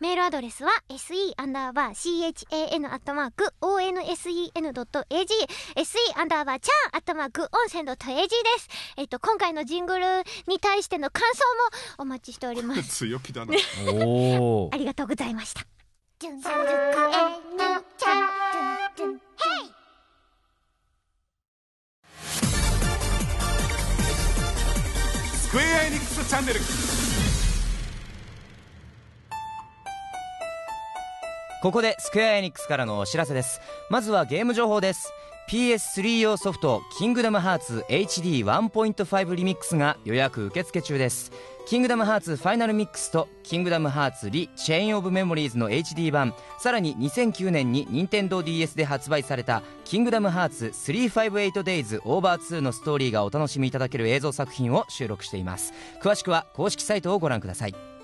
Speaker 4: メールアドレスは se アンダーバー chan アットマーク onsen.ag se アンダーバーチャンアットマーク温泉 .ag です。えっと、今回のジングルに対しての感想もお待ちしておりま
Speaker 1: す。強気だな。あり
Speaker 4: がとうございました。
Speaker 1: スクエア・エニックスチャンネル
Speaker 2: ここでスクエア・エニックスからのお知らせですまずはゲーム情報です PS3 用ソフト「キングダムハーツ HD1.5 リミックス」が予約受付中ですキングダムハーツファイナルミックスとキングダムハーツリ・チェーン・オブ・メモリーズの HD 版さらに2009年に任天堂 d s で発売されたキングダムハーツ 358days over2 のストーリーがお楽しみいただける映像作品を収録しています詳しくは公式サイトをご覧くださ
Speaker 4: い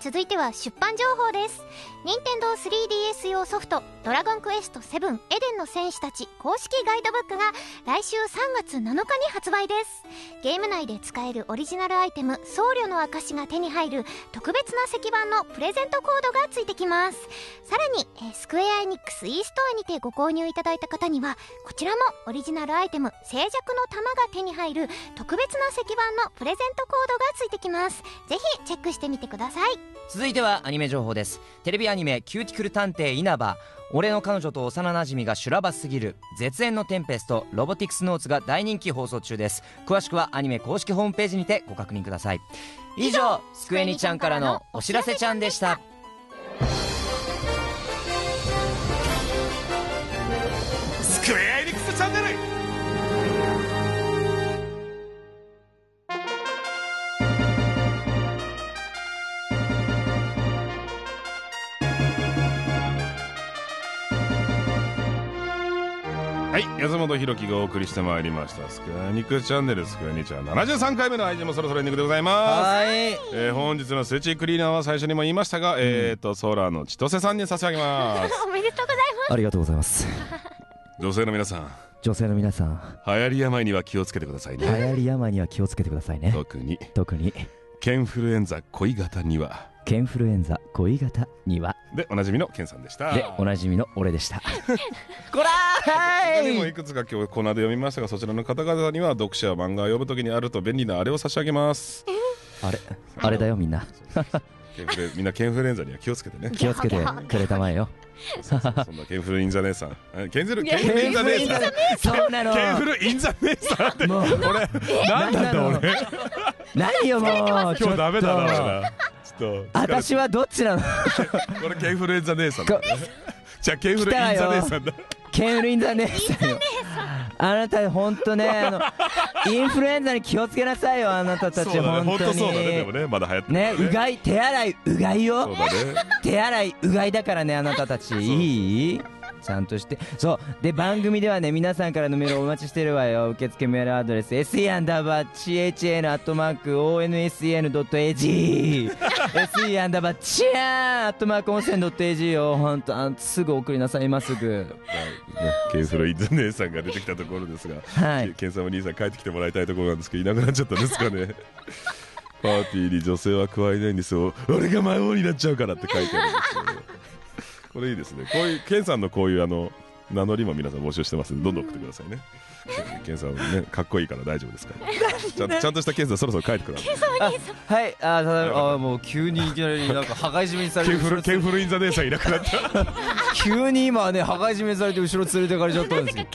Speaker 4: 続いては出版情報です任天堂 3DS 用ソフト「ドラゴンクエスト7エデンの戦士たち」公式ガイドブックが来週3月7日に発売ですゲーム内で使えるオリジナルアイテム僧侶の証が手に入る特別な石版のプレゼントコードがついてきますさらに、えスクエアエニックス e ストアにてご購入いただいた方にはこちらもオリジナルアイテム静寂の玉が手に入る特別な石版のプレゼントコードがついてきますぜひチェックしてみてくださ
Speaker 2: い続いてはアニメ情報ですテレビアニメ「キューティクル探偵稲葉」俺の彼女と幼なじみが修羅場すぎる絶縁のテンペストロボティクスノーツが大人気放送中です詳しくはアニメ公式ホームページにてご確認ください以上スクエニちゃんからのお知らせちゃんでした
Speaker 1: はい安本博樹がお送りしてまいりました「スクーニクチャンネルスクーニチャン」73回目の愛人もそろそろエンディングでございますはい、えー、本日のスチクリーナーは最初にも言いましたが、うん、えっ、ー、とソーラーの千歳さんに差し上げます
Speaker 4: おめでとうございま
Speaker 2: すありがとうございます
Speaker 1: 女性の皆さん
Speaker 2: 女性の皆さん
Speaker 1: 流行り病には気をつけてくださいね
Speaker 2: 流行り病には気をつけてくださいね特に特にケンフルエンザ恋型
Speaker 1: にはケンフル
Speaker 2: エンザ恋
Speaker 1: 型にはでおなじみのケンさんでしたでおなじみの俺でした こらーいもいくつか今日コーナーで読みましたがそちらの方々には読者漫画を読むときにあると便利なあれを差し上げますあれあれだよみんなみんなケンフルエンザには気をつけてね気をつけてくれたまえよそんなケンフルインザ姉さん、ケンフルケンフルインザ姉さん、そうなの。ケンフルインザ姉さんって、俺なんだった俺。何よもう今日ダメだな。と私はどっちなのこれケンフルエンザ姉さんだ、ね、じゃあケンフルエンザ姉さんだ
Speaker 2: ケンフルインザ姉さんあなた本当ね あのインフルエンザに気をつけなさいよあなたたち、ね、本当にそうだねでもねまだ流行ってね、ね、うがい手洗いうがいよ、ね、手洗いうがいだからねあなたたちいいちゃんとして。そう。で、番組ではね、皆さんからのメールお待ちしてるわよ。受付メールアドレス、se アンダーバ chan アットマーク onsen.ag。se アンダーバー a ャーアットマーク温泉 .ag を、ほんと、すぐ送りなさい
Speaker 1: 今す、ぐ。ケンフロイズ姉さんが出てきたところですが、はい。ケンさんお兄さん帰ってきてもらいたいところなんですけど、いなくなっちゃったんですかね。パーティーに女性は加えないんですよ。俺が魔王になっちゃうからって書いてあ
Speaker 4: るんですよ。
Speaker 1: これいいですね。こういう、ケンさんのこういうあの、名乗りも皆さん募集してますんでどんどん送ってくださいね検査はねかっこいいから大丈夫ですからちゃんちゃんとした検査そろそろ帰いてくださいはいあたあもう急にいきなりなんか羽がい締めにされケンフルケンフルインザ姉さんいなくなった
Speaker 2: 急に今ね羽がい締めされて後ろ連れてかれちゃったんですけど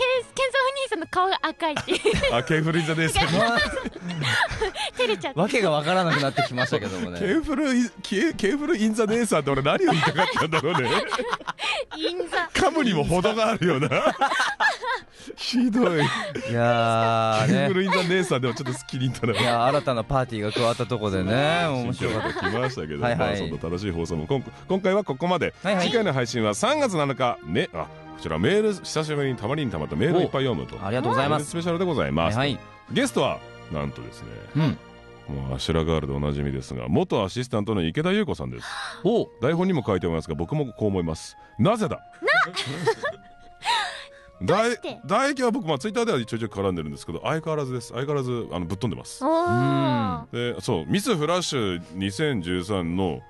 Speaker 4: さんの顔が赤いっていう。
Speaker 2: あ、ケンフル
Speaker 1: インザデさん。
Speaker 4: 照れちゃって。わけがわか
Speaker 1: らなくなってきましたけどもね。ケンフルン、ケンフルインザデさんって俺何を言いたかったんだろうね。
Speaker 4: インザ。
Speaker 1: 噛むにも程がある。るよな
Speaker 4: ひどいい
Speaker 1: やーねキングルインザ姉さんでもちょっとスキリンとねいや新たなパーティーが加わったとこでね面白かったきましたけど、はいはい、そんしい放送も今回はここまで、はいはい、次回の配信は3月7日ねあこちらメール久しぶりにたまりにたまったメールいっぱい読むとありがとうございますスペシャルでございます、はいはい、ゲストはなんとですね、うんもうアシュラガールでおなじみですが元アシスタントの池田優子さんです台本にも書いてますが僕もこう思いますなぜだ唾 液唾液は僕まあツイッターではちょいちょい絡んでるんですけど相変わらずです相変わらずあのぶっ飛んでますでそうミスフラッシュ2013の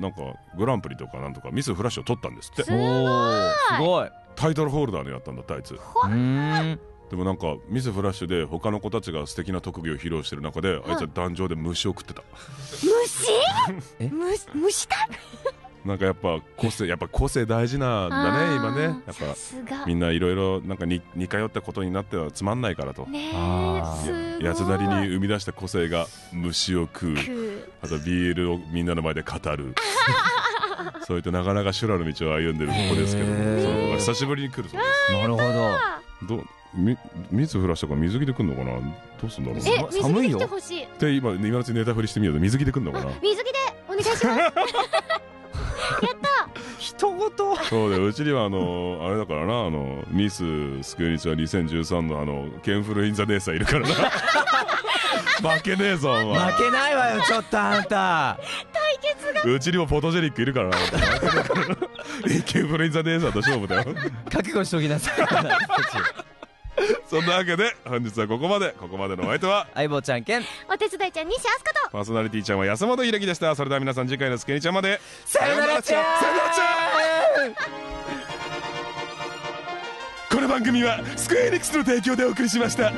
Speaker 1: なんかグランプリとかなんとかミスフラッシュを取ったんですってすごいタイトルホルダーでやったんだってあいつでもなんかミスフラッシュで他の子たちが素敵な特技を披露してる中であいつは壇上で虫を食ってた
Speaker 4: 虫虫虫
Speaker 1: なんかやっぱ個性やっぱ個性大事なんだね今ねやっぱみんないろいろなんかに似通ったことになってはつまんないからとやつなりに生み出した個性が虫を食うあとビールをみんなの前で語る そういったなかなか修羅の道を歩んでるここですけどその子が久しぶりに来るそうですなるほどどみ水降らしたから水着で来るのかなどうすんだろう寒いよって今今のうちネタ振りしてみようと水着で来るのかな
Speaker 4: 水着でお願いします 一言
Speaker 1: そうだようちにはあのあれだからなあのミススクエニチは2013のあのケンフルインザネーサーいるからな 負けねえぞお前負けないわよちょっとあんた
Speaker 4: 対決がう
Speaker 1: ちにもフォトジェニックいるからな ケンフルインザネーサーと勝負だよ
Speaker 2: 覚悟しときなさい
Speaker 1: そんなわけで本日はここまでここまでのお相手は相棒ちゃんけん
Speaker 4: お手伝いちゃん西飛鳥と
Speaker 1: パーソナリティちゃんは安本秀樹でしたそれでは皆さん次回の「すけにちゃん」までさよならちゃんさよならちゃんこの番組はスクエアエニックスの提供でお送りしました。